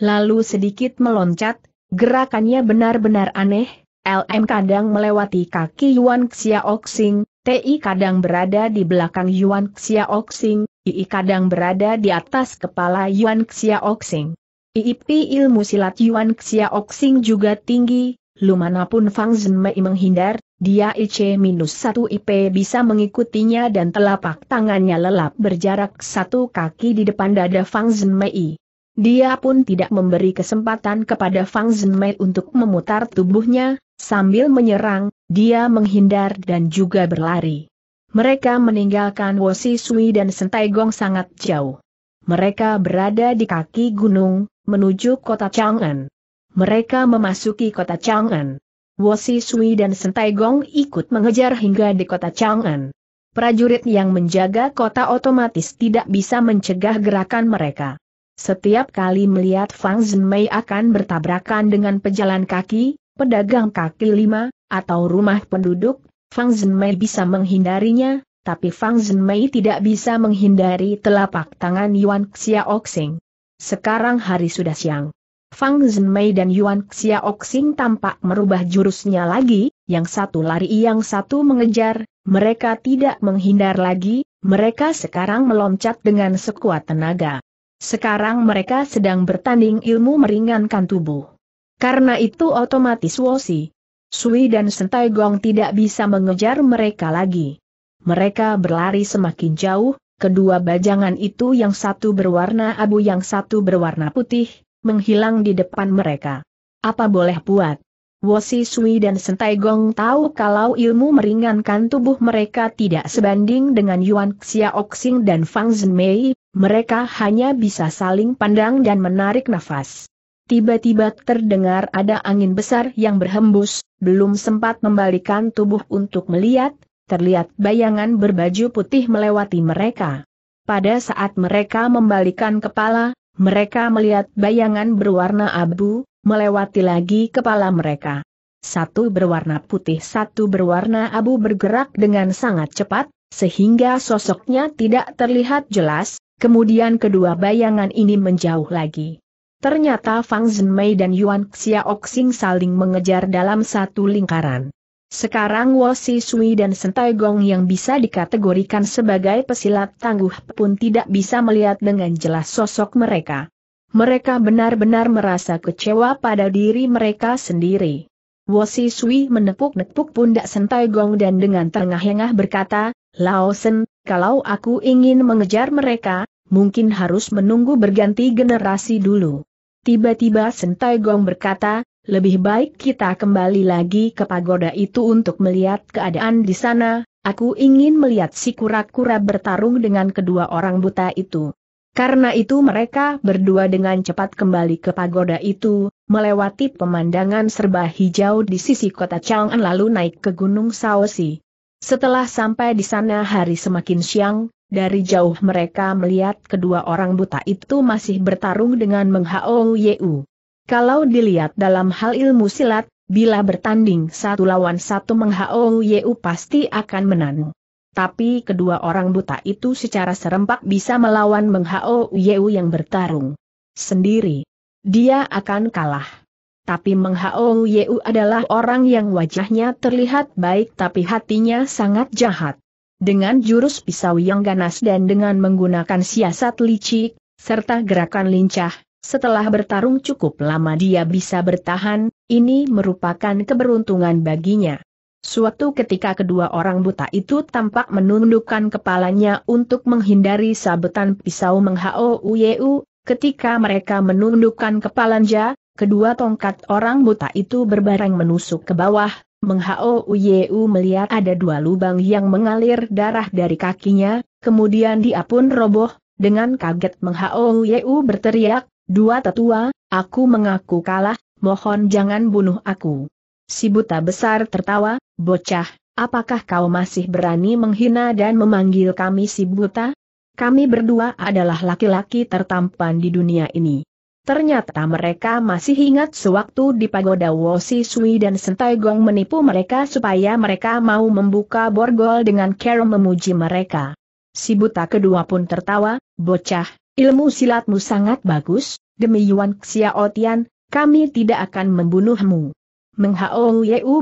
Lalu sedikit meloncat, gerakannya benar-benar aneh, LM kadang melewati kaki Yuan Xiaoxing, TI kadang berada di belakang Yuan Xiaoxing, II kadang berada di atas kepala Yuan Xiaoxing. IIP ilmu silat Yuan Xiaoxing juga tinggi, lumanapun Fang Zhenmei menghindar, dia IC-1 IP bisa mengikutinya dan telapak tangannya lelap berjarak satu kaki di depan dada Fang Zhenmei. Dia pun tidak memberi kesempatan kepada Fang Zhenmei untuk memutar tubuhnya, sambil menyerang, dia menghindar dan juga berlari. Mereka meninggalkan Wosi Sui dan Sentai Gong sangat jauh. Mereka berada di kaki gunung, menuju kota Chang'an. Mereka memasuki kota Chang'an. Wosi Sui dan Sentai Gong ikut mengejar hingga di kota Chang'an. Prajurit yang menjaga kota otomatis tidak bisa mencegah gerakan mereka. Setiap kali melihat Fang Zhenmei akan bertabrakan dengan pejalan kaki, pedagang kaki lima, atau rumah penduduk, Fang Zhenmei bisa menghindarinya, tapi Fang Zhenmei tidak bisa menghindari telapak tangan Yuan Xiaoxing. Sekarang hari sudah siang. Fang Zhenmei dan Yuan Xiaoxing tampak merubah jurusnya lagi, yang satu lari yang satu mengejar, mereka tidak menghindar lagi, mereka sekarang meloncat dengan sekuat tenaga. Sekarang mereka sedang bertanding ilmu meringankan tubuh. Karena itu otomatis Wosi, Sui dan Sentai Gong tidak bisa mengejar mereka lagi. Mereka berlari semakin jauh, kedua bajangan itu yang satu berwarna abu yang satu berwarna putih, menghilang di depan mereka. Apa boleh buat? Wosi Sui dan Sentai Gong tahu kalau ilmu meringankan tubuh mereka tidak sebanding dengan Yuan Xiaoxing dan Fang Zhenmei, mereka hanya bisa saling pandang dan menarik nafas. Tiba-tiba terdengar ada angin besar yang berhembus, belum sempat membalikan tubuh untuk melihat, terlihat bayangan berbaju putih melewati mereka. Pada saat mereka membalikan kepala, mereka melihat bayangan berwarna abu, melewati lagi kepala mereka. Satu berwarna putih satu berwarna abu bergerak dengan sangat cepat, sehingga sosoknya tidak terlihat jelas, kemudian kedua bayangan ini menjauh lagi. Ternyata Fang Zhenmei dan Yuan Xiaoxing saling mengejar dalam satu lingkaran. Sekarang Wosi Sui dan Sentai Gong yang bisa dikategorikan sebagai pesilat tangguh pun tidak bisa melihat dengan jelas sosok mereka. Mereka benar-benar merasa kecewa pada diri mereka sendiri. Wosi Sui menepuk-nepuk pundak Sentai Gong dan dengan terengah-engah berkata, Laosen, kalau aku ingin mengejar mereka, mungkin harus menunggu berganti generasi dulu. Tiba-tiba Sentai Gong berkata, lebih baik kita kembali lagi ke pagoda itu untuk melihat keadaan di sana, aku ingin melihat si kura-kura bertarung dengan kedua orang buta itu. Karena itu mereka berdua dengan cepat kembali ke pagoda itu, melewati pemandangan serba hijau di sisi kota Chang'an lalu naik ke Gunung Saosi. Setelah sampai di sana hari semakin siang, dari jauh mereka melihat kedua orang buta itu masih bertarung dengan Yeu. Kalau dilihat dalam hal ilmu silat, bila bertanding satu lawan satu Yu pasti akan menang. Tapi kedua orang buta itu secara serempak bisa melawan Yu yang bertarung sendiri. Dia akan kalah. Tapi Yu adalah orang yang wajahnya terlihat baik tapi hatinya sangat jahat. Dengan jurus pisau yang ganas dan dengan menggunakan siasat licik, serta gerakan lincah, setelah bertarung cukup lama dia bisa bertahan, ini merupakan keberuntungan baginya. Suatu ketika kedua orang buta itu tampak menundukkan kepalanya untuk menghindari sabetan pisau menghao uyeu, ketika mereka menundukkan kepalanya, kedua tongkat orang buta itu berbareng menusuk ke bawah, Menghao uyeu melihat ada dua lubang yang mengalir darah dari kakinya, kemudian dia pun roboh, dengan kaget menghao uyeu berteriak, Dua tetua, aku mengaku kalah, mohon jangan bunuh aku. Si buta besar tertawa, bocah, apakah kau masih berani menghina dan memanggil kami si buta? Kami berdua adalah laki-laki tertampan di dunia ini. Ternyata mereka masih ingat sewaktu di pagoda Wosi Sui dan Sentai Gong menipu mereka supaya mereka mau membuka borgol dengan Carol memuji mereka. Si buta kedua pun tertawa, bocah, Ilmu silatmu sangat bagus, demi Yuan Xiaotian, kami tidak akan membunuhmu. Meng Hao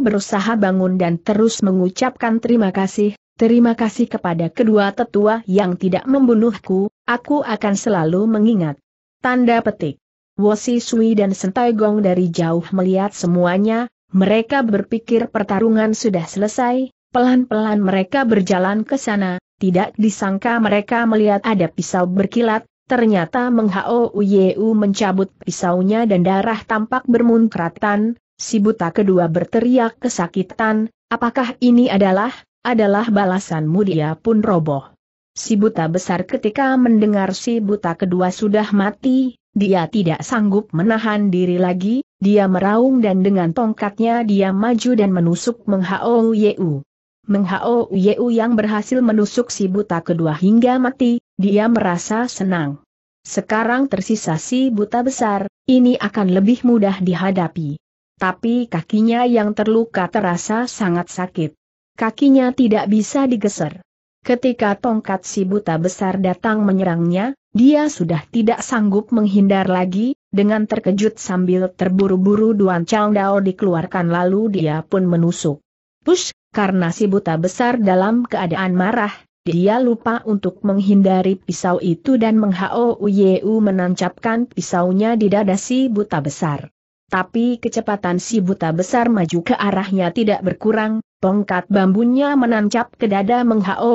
berusaha bangun dan terus mengucapkan terima kasih, terima kasih kepada kedua tetua yang tidak membunuhku, aku akan selalu mengingat. Tanda petik. Wosi Sui dan Sentai Gong dari jauh melihat semuanya, mereka berpikir pertarungan sudah selesai, pelan-pelan mereka berjalan ke sana, tidak disangka mereka melihat ada pisau berkilat, Ternyata Meng Hao Uyeu mencabut pisaunya dan darah tampak bermunkratan, si buta kedua berteriak kesakitan, apakah ini adalah, adalah balasanmu dia pun roboh. Si buta besar ketika mendengar si buta kedua sudah mati, dia tidak sanggup menahan diri lagi, dia meraung dan dengan tongkatnya dia maju dan menusuk Meng Hao Uyeu. Menghao Yeu yang berhasil menusuk si buta kedua hingga mati, dia merasa senang. Sekarang tersisa si buta besar, ini akan lebih mudah dihadapi. Tapi kakinya yang terluka terasa sangat sakit. Kakinya tidak bisa digeser. Ketika tongkat si buta besar datang menyerangnya, dia sudah tidak sanggup menghindar lagi, dengan terkejut sambil terburu-buru Duan Chang Dao dikeluarkan lalu dia pun menusuk. Push, karena si buta besar dalam keadaan marah, dia lupa untuk menghindari pisau itu dan menghaoyu menancapkan pisaunya di dada si buta besar. Tapi kecepatan si buta besar maju ke arahnya tidak berkurang, tongkat bambunya menancap ke dada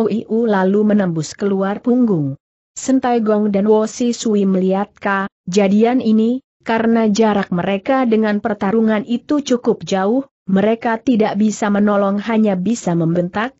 iu lalu menembus keluar punggung. Sentai Gong dan Wosi Sui melihat kejadian ini, karena jarak mereka dengan pertarungan itu cukup jauh, mereka tidak bisa menolong hanya bisa membentak.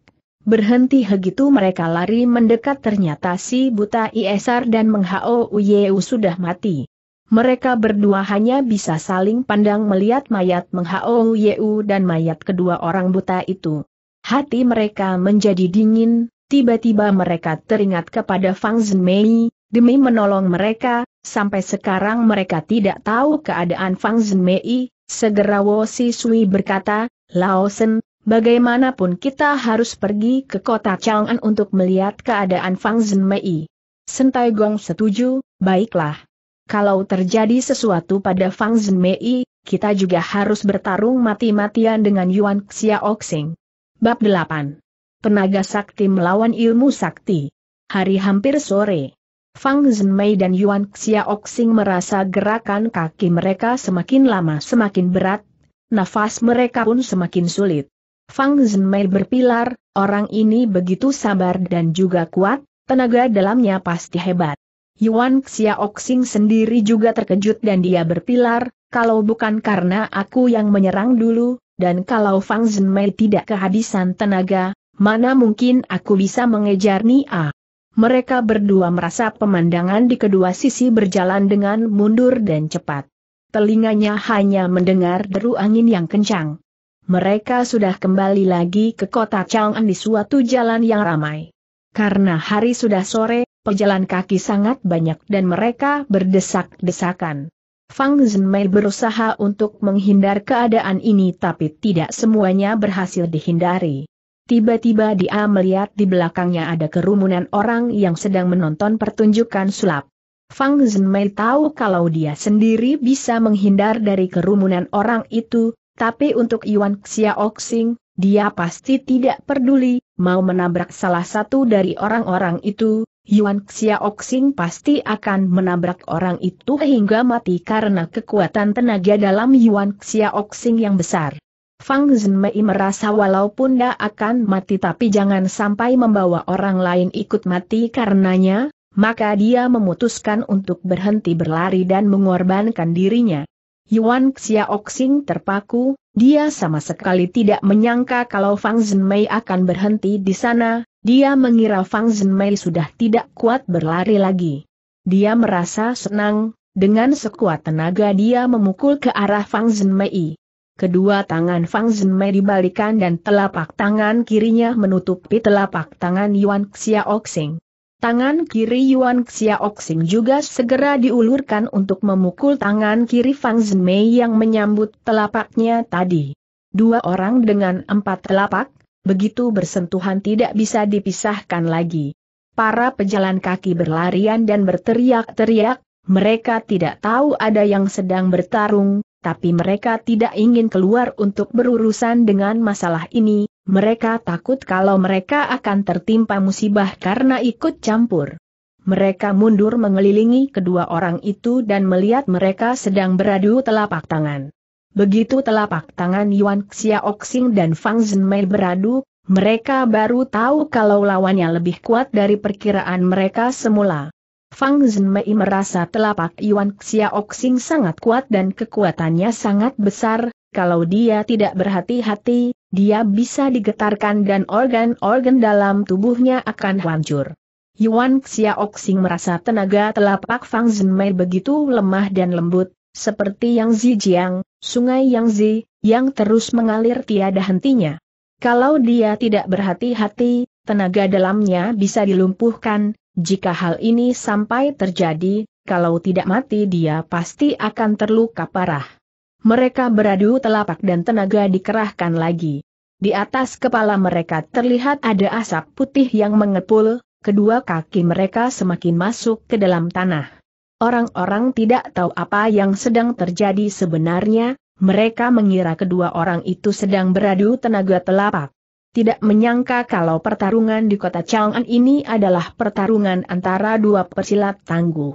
Berhenti begitu mereka lari mendekat ternyata si buta ISR dan Menghao Uyeu sudah mati. Mereka berdua hanya bisa saling pandang melihat mayat Menghao Uyeu dan mayat kedua orang buta itu. Hati mereka menjadi dingin, tiba-tiba mereka teringat kepada Fang Zhenmei, demi menolong mereka, sampai sekarang mereka tidak tahu keadaan Fang Zhenmei, Segera Wo Si Sui berkata, Laosen, bagaimanapun kita harus pergi ke kota Chang'an untuk melihat keadaan Fang Zhen Mei. Sentai Gong setuju, baiklah. Kalau terjadi sesuatu pada Fang Zhen Mei, kita juga harus bertarung mati-matian dengan Yuan Xiaoxing. Bab 8. Penaga Sakti Melawan Ilmu Sakti Hari hampir sore. Fang Zhenmei dan Yuan Xiaoxing merasa gerakan kaki mereka semakin lama semakin berat, nafas mereka pun semakin sulit. Fang Zhenmei berpilar, orang ini begitu sabar dan juga kuat, tenaga dalamnya pasti hebat. Yuan Xiaoxing sendiri juga terkejut dan dia berpilar, kalau bukan karena aku yang menyerang dulu, dan kalau Fang Zhenmei tidak kehabisan tenaga, mana mungkin aku bisa mengejar Nia mereka berdua merasa pemandangan di kedua sisi berjalan dengan mundur dan cepat. Telinganya hanya mendengar deru angin yang kencang. Mereka sudah kembali lagi ke kota Chang'an di suatu jalan yang ramai. Karena hari sudah sore, pejalan kaki sangat banyak dan mereka berdesak-desakan. Fang Zhenmei berusaha untuk menghindar keadaan ini tapi tidak semuanya berhasil dihindari. Tiba-tiba dia melihat di belakangnya ada kerumunan orang yang sedang menonton pertunjukan sulap. Fang Zhenmei tahu kalau dia sendiri bisa menghindar dari kerumunan orang itu, tapi untuk Yuan Xiaoxing, dia pasti tidak peduli, mau menabrak salah satu dari orang-orang itu, Yuan Xiaoxing pasti akan menabrak orang itu hingga mati karena kekuatan tenaga dalam Yuan Xiaoxing yang besar. Fang Zhenmei merasa walaupun dia akan mati tapi jangan sampai membawa orang lain ikut mati karenanya, maka dia memutuskan untuk berhenti berlari dan mengorbankan dirinya. Yuan Xiaoxing terpaku, dia sama sekali tidak menyangka kalau Fang Zhenmei akan berhenti di sana, dia mengira Fang Zhenmei sudah tidak kuat berlari lagi. Dia merasa senang, dengan sekuat tenaga dia memukul ke arah Fang Zhenmei. Kedua tangan Fang Zhenmei dibalikan dan telapak tangan kirinya menutupi telapak tangan Yuan Xiaoxing. Tangan kiri Yuan Xiaoxing juga segera diulurkan untuk memukul tangan kiri Fang Zhenmei yang menyambut telapaknya tadi. Dua orang dengan empat telapak, begitu bersentuhan tidak bisa dipisahkan lagi. Para pejalan kaki berlarian dan berteriak-teriak, mereka tidak tahu ada yang sedang bertarung, tapi mereka tidak ingin keluar untuk berurusan dengan masalah ini, mereka takut kalau mereka akan tertimpa musibah karena ikut campur. Mereka mundur mengelilingi kedua orang itu dan melihat mereka sedang beradu telapak tangan. Begitu telapak tangan Yuan Xiaoxing dan Fang Zhenmei beradu, mereka baru tahu kalau lawannya lebih kuat dari perkiraan mereka semula. Fang Zhenmei merasa telapak Yuan Xiaoxing sangat kuat dan kekuatannya sangat besar, kalau dia tidak berhati-hati, dia bisa digetarkan dan organ-organ dalam tubuhnya akan hancur. Yuan Xiaoxing merasa tenaga telapak Fang Zhenmei begitu lemah dan lembut, seperti yang Zijiang, sungai Yang Yangzi, yang terus mengalir tiada hentinya. Kalau dia tidak berhati-hati, tenaga dalamnya bisa dilumpuhkan, jika hal ini sampai terjadi, kalau tidak mati dia pasti akan terluka parah. Mereka beradu telapak dan tenaga dikerahkan lagi. Di atas kepala mereka terlihat ada asap putih yang mengepul, kedua kaki mereka semakin masuk ke dalam tanah. Orang-orang tidak tahu apa yang sedang terjadi sebenarnya, mereka mengira kedua orang itu sedang beradu tenaga telapak tidak menyangka kalau pertarungan di kota Chang'an ini adalah pertarungan antara dua persilat tangguh.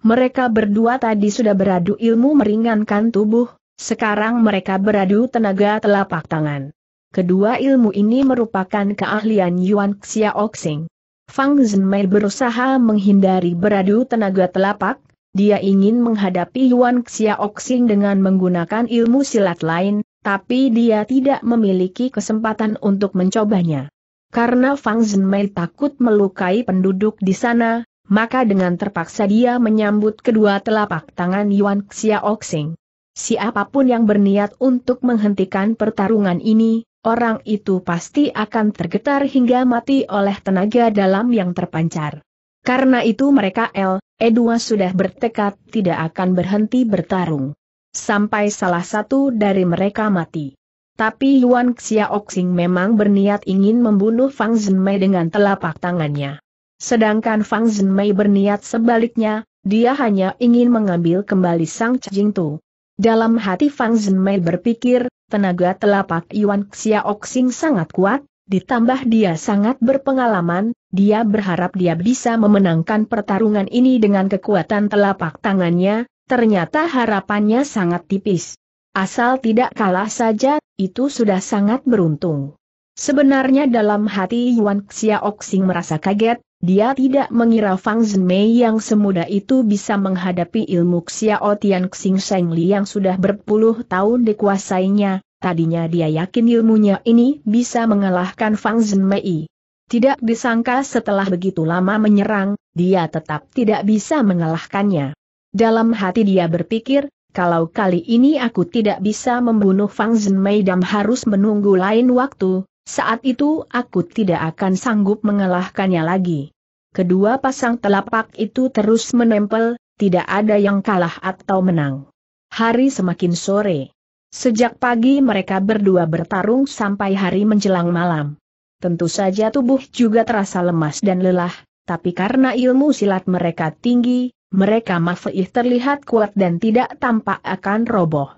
Mereka berdua tadi sudah beradu ilmu meringankan tubuh, sekarang mereka beradu tenaga telapak tangan. Kedua ilmu ini merupakan keahlian Yuan Xiaoxing. Fang Zhenmei berusaha menghindari beradu tenaga telapak, dia ingin menghadapi Yuan Xiaoxing dengan menggunakan ilmu silat lain, tapi dia tidak memiliki kesempatan untuk mencobanya. Karena Fang Zhenmei takut melukai penduduk di sana, maka dengan terpaksa dia menyambut kedua telapak tangan Yuan Xiaoxing. Siapapun yang berniat untuk menghentikan pertarungan ini, orang itu pasti akan tergetar hingga mati oleh tenaga dalam yang terpancar. Karena itu mereka L, E2 sudah bertekad tidak akan berhenti bertarung sampai salah satu dari mereka mati. Tapi Yuan Xiaoxing memang berniat ingin membunuh Fang Zhenmei dengan telapak tangannya. Sedangkan Fang Zhenmei berniat sebaliknya, dia hanya ingin mengambil kembali Sang Cajing Tu. Dalam hati Fang Zhenmei berpikir, tenaga telapak Yuan Xiaoxing sangat kuat, ditambah dia sangat berpengalaman, dia berharap dia bisa memenangkan pertarungan ini dengan kekuatan telapak tangannya, Ternyata harapannya sangat tipis. Asal tidak kalah saja, itu sudah sangat beruntung. Sebenarnya dalam hati Yuan Xiaoxing merasa kaget, dia tidak mengira Fang Zhenmei yang semuda itu bisa menghadapi ilmu Xiao Tian Xing Li yang sudah berpuluh tahun dikuasainya, tadinya dia yakin ilmunya ini bisa mengalahkan Fang Zhenmei. Tidak disangka setelah begitu lama menyerang, dia tetap tidak bisa mengalahkannya. Dalam hati dia berpikir, kalau kali ini aku tidak bisa membunuh Fang Zhenmei dan harus menunggu lain waktu, saat itu aku tidak akan sanggup mengalahkannya lagi. Kedua pasang telapak itu terus menempel, tidak ada yang kalah atau menang. Hari semakin sore. Sejak pagi mereka berdua bertarung sampai hari menjelang malam. Tentu saja tubuh juga terasa lemas dan lelah, tapi karena ilmu silat mereka tinggi, mereka masih terlihat kuat dan tidak tampak akan roboh.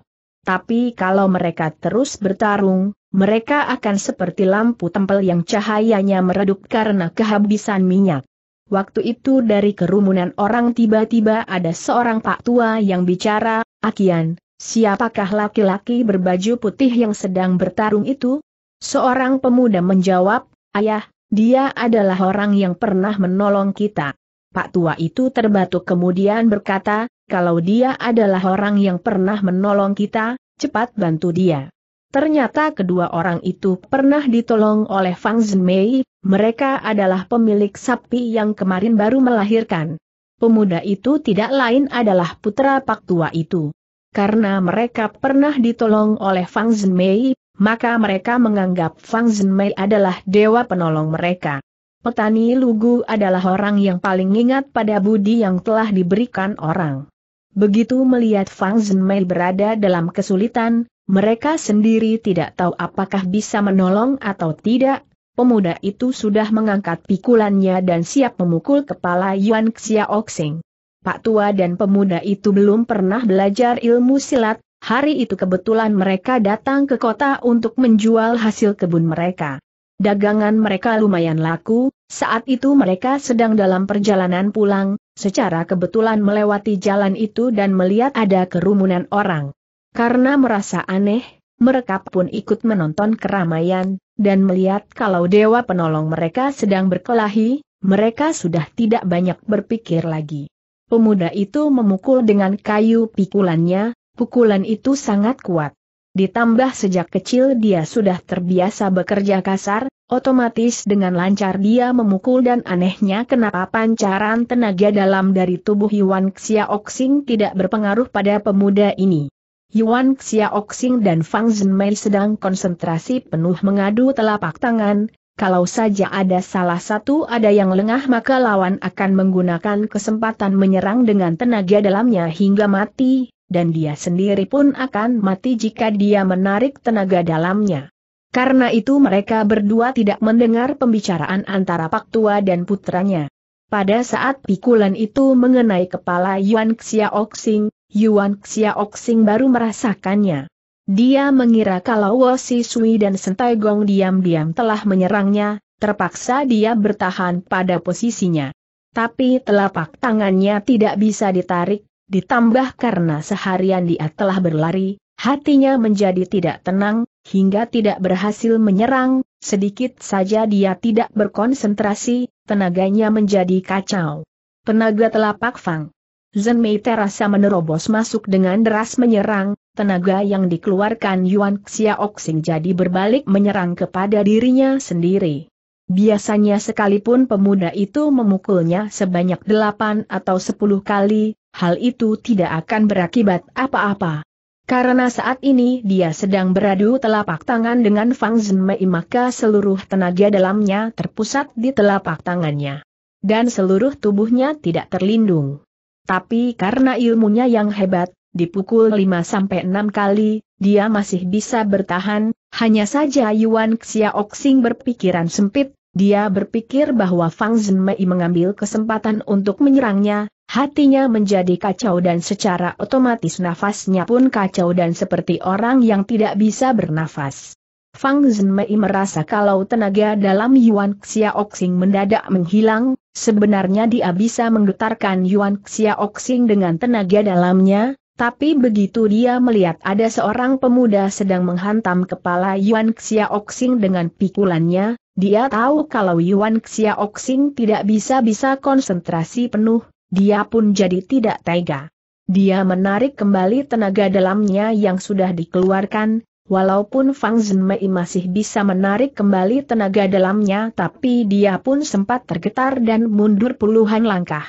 Tapi kalau mereka terus bertarung, mereka akan seperti lampu tempel yang cahayanya meredup karena kehabisan minyak. Waktu itu dari kerumunan orang tiba-tiba ada seorang pak tua yang bicara, Akian, siapakah laki-laki berbaju putih yang sedang bertarung itu? Seorang pemuda menjawab, Ayah, dia adalah orang yang pernah menolong kita. Pak tua itu terbatuk kemudian berkata, kalau dia adalah orang yang pernah menolong kita, cepat bantu dia. Ternyata kedua orang itu pernah ditolong oleh Fang Zhenmei, mereka adalah pemilik sapi yang kemarin baru melahirkan. Pemuda itu tidak lain adalah putra Pak tua itu. Karena mereka pernah ditolong oleh Fang Zhenmei, maka mereka menganggap Fang Zhenmei adalah dewa penolong mereka. Petani Lugu adalah orang yang paling ingat pada budi yang telah diberikan orang. Begitu melihat Fang Zhenmei berada dalam kesulitan, mereka sendiri tidak tahu apakah bisa menolong atau tidak. Pemuda itu sudah mengangkat pikulannya dan siap memukul kepala Yuan Xiaoxing. Pak Tua dan pemuda itu belum pernah belajar ilmu silat, hari itu kebetulan mereka datang ke kota untuk menjual hasil kebun mereka. Dagangan mereka lumayan laku, saat itu mereka sedang dalam perjalanan pulang, secara kebetulan melewati jalan itu dan melihat ada kerumunan orang. Karena merasa aneh, mereka pun ikut menonton keramaian, dan melihat kalau dewa penolong mereka sedang berkelahi, mereka sudah tidak banyak berpikir lagi. Pemuda itu memukul dengan kayu pikulannya, pukulan itu sangat kuat. Ditambah sejak kecil dia sudah terbiasa bekerja kasar, otomatis dengan lancar dia memukul dan anehnya kenapa pancaran tenaga dalam dari tubuh Yuan Xiaoxing tidak berpengaruh pada pemuda ini. Yuan Xiaoxing dan Fang Zhenmei sedang konsentrasi penuh mengadu telapak tangan, kalau saja ada salah satu ada yang lengah maka lawan akan menggunakan kesempatan menyerang dengan tenaga dalamnya hingga mati, dan dia sendiri pun akan mati jika dia menarik tenaga dalamnya. Karena itu mereka berdua tidak mendengar pembicaraan antara Pak Tua dan putranya. Pada saat pikulan itu mengenai kepala Yuan Xiaoxing, Yuan Xiaoxing baru merasakannya. Dia mengira kalau Wosi Sui dan Sentai Gong diam-diam telah menyerangnya, terpaksa dia bertahan pada posisinya. Tapi telapak tangannya tidak bisa ditarik, Ditambah karena seharian dia telah berlari, hatinya menjadi tidak tenang, hingga tidak berhasil menyerang, sedikit saja dia tidak berkonsentrasi, tenaganya menjadi kacau. Tenaga telapak Fang. Zen Mei terasa menerobos masuk dengan deras menyerang, tenaga yang dikeluarkan Yuan Xiaoxing jadi berbalik menyerang kepada dirinya sendiri. Biasanya sekalipun pemuda itu memukulnya sebanyak delapan atau sepuluh kali, hal itu tidak akan berakibat apa-apa. Karena saat ini dia sedang beradu telapak tangan dengan Fang Zhenmei maka seluruh tenaga dalamnya terpusat di telapak tangannya. Dan seluruh tubuhnya tidak terlindung. Tapi karena ilmunya yang hebat, dipukul 5-6 kali, dia masih bisa bertahan, hanya saja Yuan Xiaoxing berpikiran sempit, dia berpikir bahwa Fang Zhenmei mengambil kesempatan untuk menyerangnya, hatinya menjadi kacau dan secara otomatis nafasnya pun kacau dan seperti orang yang tidak bisa bernafas. Fang Zhenmei merasa kalau tenaga dalam Yuan Xiaoxing mendadak menghilang, sebenarnya dia bisa menggetarkan Yuan Xiaoxing dengan tenaga dalamnya, tapi begitu dia melihat ada seorang pemuda sedang menghantam kepala Yuan Xiaoxing dengan pikulannya, dia tahu kalau Yuan Xiaoxing tidak bisa-bisa konsentrasi penuh, dia pun jadi tidak tega. Dia menarik kembali tenaga dalamnya yang sudah dikeluarkan, walaupun Fang Zhenmei masih bisa menarik kembali tenaga dalamnya tapi dia pun sempat tergetar dan mundur puluhan langkah.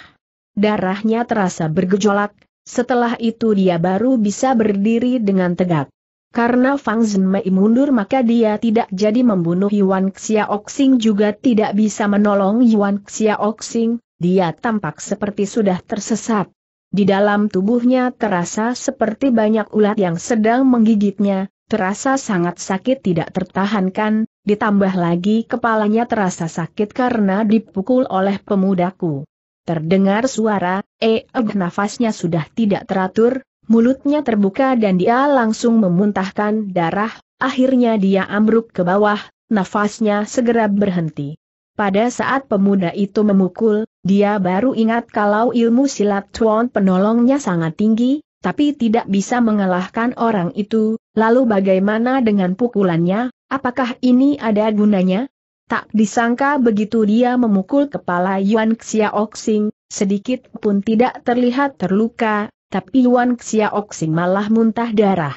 Darahnya terasa bergejolak, setelah itu dia baru bisa berdiri dengan tegak. Karena Fang Zhenmei mundur maka dia tidak jadi membunuh Yuan Xiaoxing juga tidak bisa menolong Yuan Xiaoxing, dia tampak seperti sudah tersesat. Di dalam tubuhnya terasa seperti banyak ulat yang sedang menggigitnya, terasa sangat sakit tidak tertahankan, ditambah lagi kepalanya terasa sakit karena dipukul oleh pemudaku. Terdengar suara, eh, eh nafasnya sudah tidak teratur, mulutnya terbuka dan dia langsung memuntahkan darah, akhirnya dia ambruk ke bawah, nafasnya segera berhenti. Pada saat pemuda itu memukul, dia baru ingat kalau ilmu silat Tuan penolongnya sangat tinggi, tapi tidak bisa mengalahkan orang itu, lalu bagaimana dengan pukulannya, apakah ini ada gunanya? Tak disangka begitu dia memukul kepala Yuan Xiaoxing, sedikit pun tidak terlihat terluka, tapi Wan Xiaoxing malah muntah darah.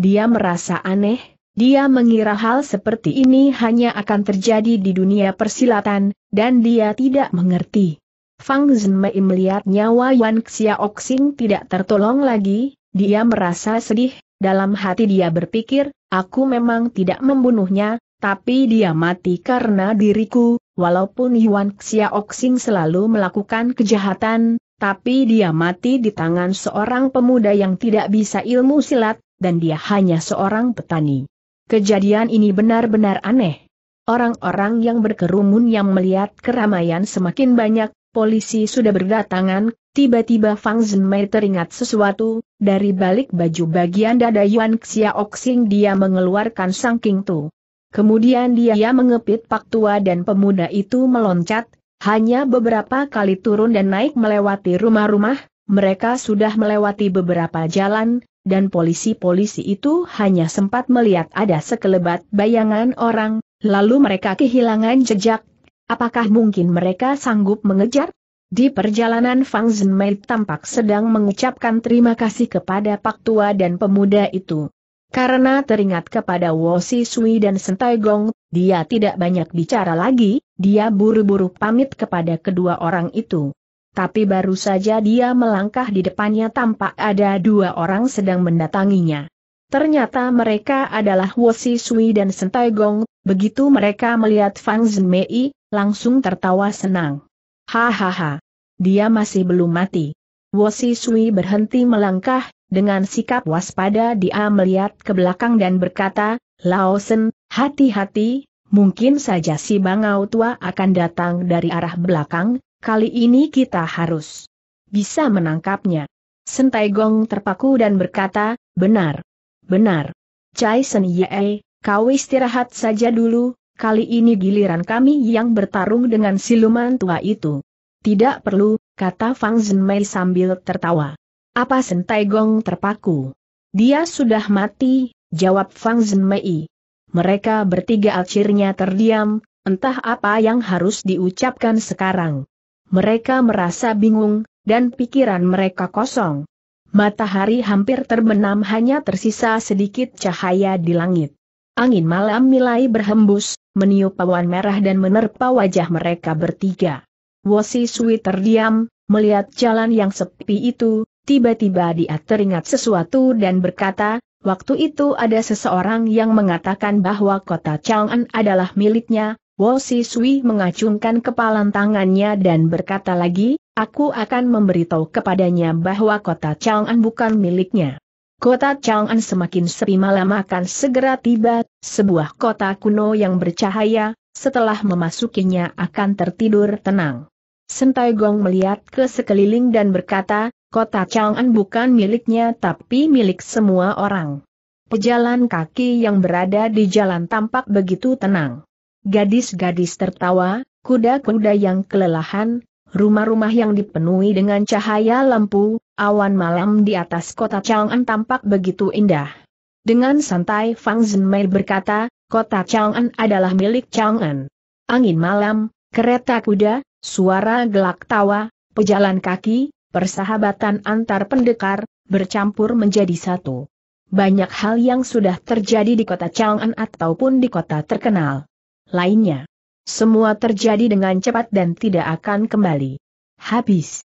Dia merasa aneh, dia mengira hal seperti ini hanya akan terjadi di dunia persilatan, dan dia tidak mengerti. Fang Zhenmei melihat nyawa Wan Xiaoxing tidak tertolong lagi, dia merasa sedih, dalam hati dia berpikir, aku memang tidak membunuhnya, tapi dia mati karena diriku, walaupun Yuan Xiaoxing selalu melakukan kejahatan, tapi dia mati di tangan seorang pemuda yang tidak bisa ilmu silat, dan dia hanya seorang petani. Kejadian ini benar-benar aneh. Orang-orang yang berkerumun yang melihat keramaian semakin banyak, polisi sudah berdatangan, tiba-tiba Fang Zhenmei teringat sesuatu, dari balik baju bagian dada Yuan Xiaoxing dia mengeluarkan sangking tu. Kemudian dia mengepit pak tua dan pemuda itu meloncat, hanya beberapa kali turun dan naik melewati rumah-rumah, mereka sudah melewati beberapa jalan, dan polisi-polisi itu hanya sempat melihat ada sekelebat bayangan orang, lalu mereka kehilangan jejak. Apakah mungkin mereka sanggup mengejar? Di perjalanan Fang Zhenmei tampak sedang mengucapkan terima kasih kepada Pak Tua dan pemuda itu. Karena teringat kepada Wosi Sui dan Sentai Gong, dia tidak banyak bicara lagi, dia buru-buru pamit kepada kedua orang itu. Tapi baru saja dia melangkah di depannya tampak ada dua orang sedang mendatanginya. Ternyata mereka adalah Wosi Sui dan Sentai Gong, begitu mereka melihat Fang Zhen Mei, langsung tertawa senang. Hahaha. Dia masih belum mati. Wosi Sui berhenti melangkah, dengan sikap waspada dia melihat ke belakang dan berkata, Laosen, hati-hati, mungkin saja si bangau tua akan datang dari arah belakang, kali ini kita harus bisa menangkapnya. Sentai Gong terpaku dan berkata, benar, benar. Chai Sen Yee, kau istirahat saja dulu, kali ini giliran kami yang bertarung dengan siluman tua itu. Tidak perlu, kata Fang Zhenmei sambil tertawa. Apa Sentai Gong terpaku? Dia sudah mati, jawab Fang Zhenmei. Mereka bertiga akhirnya terdiam, entah apa yang harus diucapkan sekarang. Mereka merasa bingung, dan pikiran mereka kosong. Matahari hampir terbenam hanya tersisa sedikit cahaya di langit. Angin malam mulai berhembus, meniup awan merah dan menerpa wajah mereka bertiga. Wosi Sui terdiam, melihat jalan yang sepi itu, Tiba-tiba dia teringat sesuatu dan berkata, waktu itu ada seseorang yang mengatakan bahwa kota Chang'an adalah miliknya, Wo Si Sui mengacungkan kepalan tangannya dan berkata lagi, aku akan memberitahu kepadanya bahwa kota Chang'an bukan miliknya. Kota Chang'an semakin sepi malam akan segera tiba, sebuah kota kuno yang bercahaya, setelah memasukinya akan tertidur tenang. Sentai Gong melihat ke sekeliling dan berkata, Kota Chang'an bukan miliknya tapi milik semua orang. Pejalan kaki yang berada di jalan tampak begitu tenang. Gadis-gadis tertawa, kuda-kuda yang kelelahan, rumah-rumah yang dipenuhi dengan cahaya lampu, awan malam di atas kota Chang'an tampak begitu indah. Dengan santai Fang Zhenmei berkata, kota Chang'an adalah milik Chang'an. Angin malam, kereta kuda, suara gelak tawa, pejalan kaki, persahabatan antar pendekar, bercampur menjadi satu. Banyak hal yang sudah terjadi di kota Chang'an ataupun di kota terkenal. Lainnya. Semua terjadi dengan cepat dan tidak akan kembali. Habis.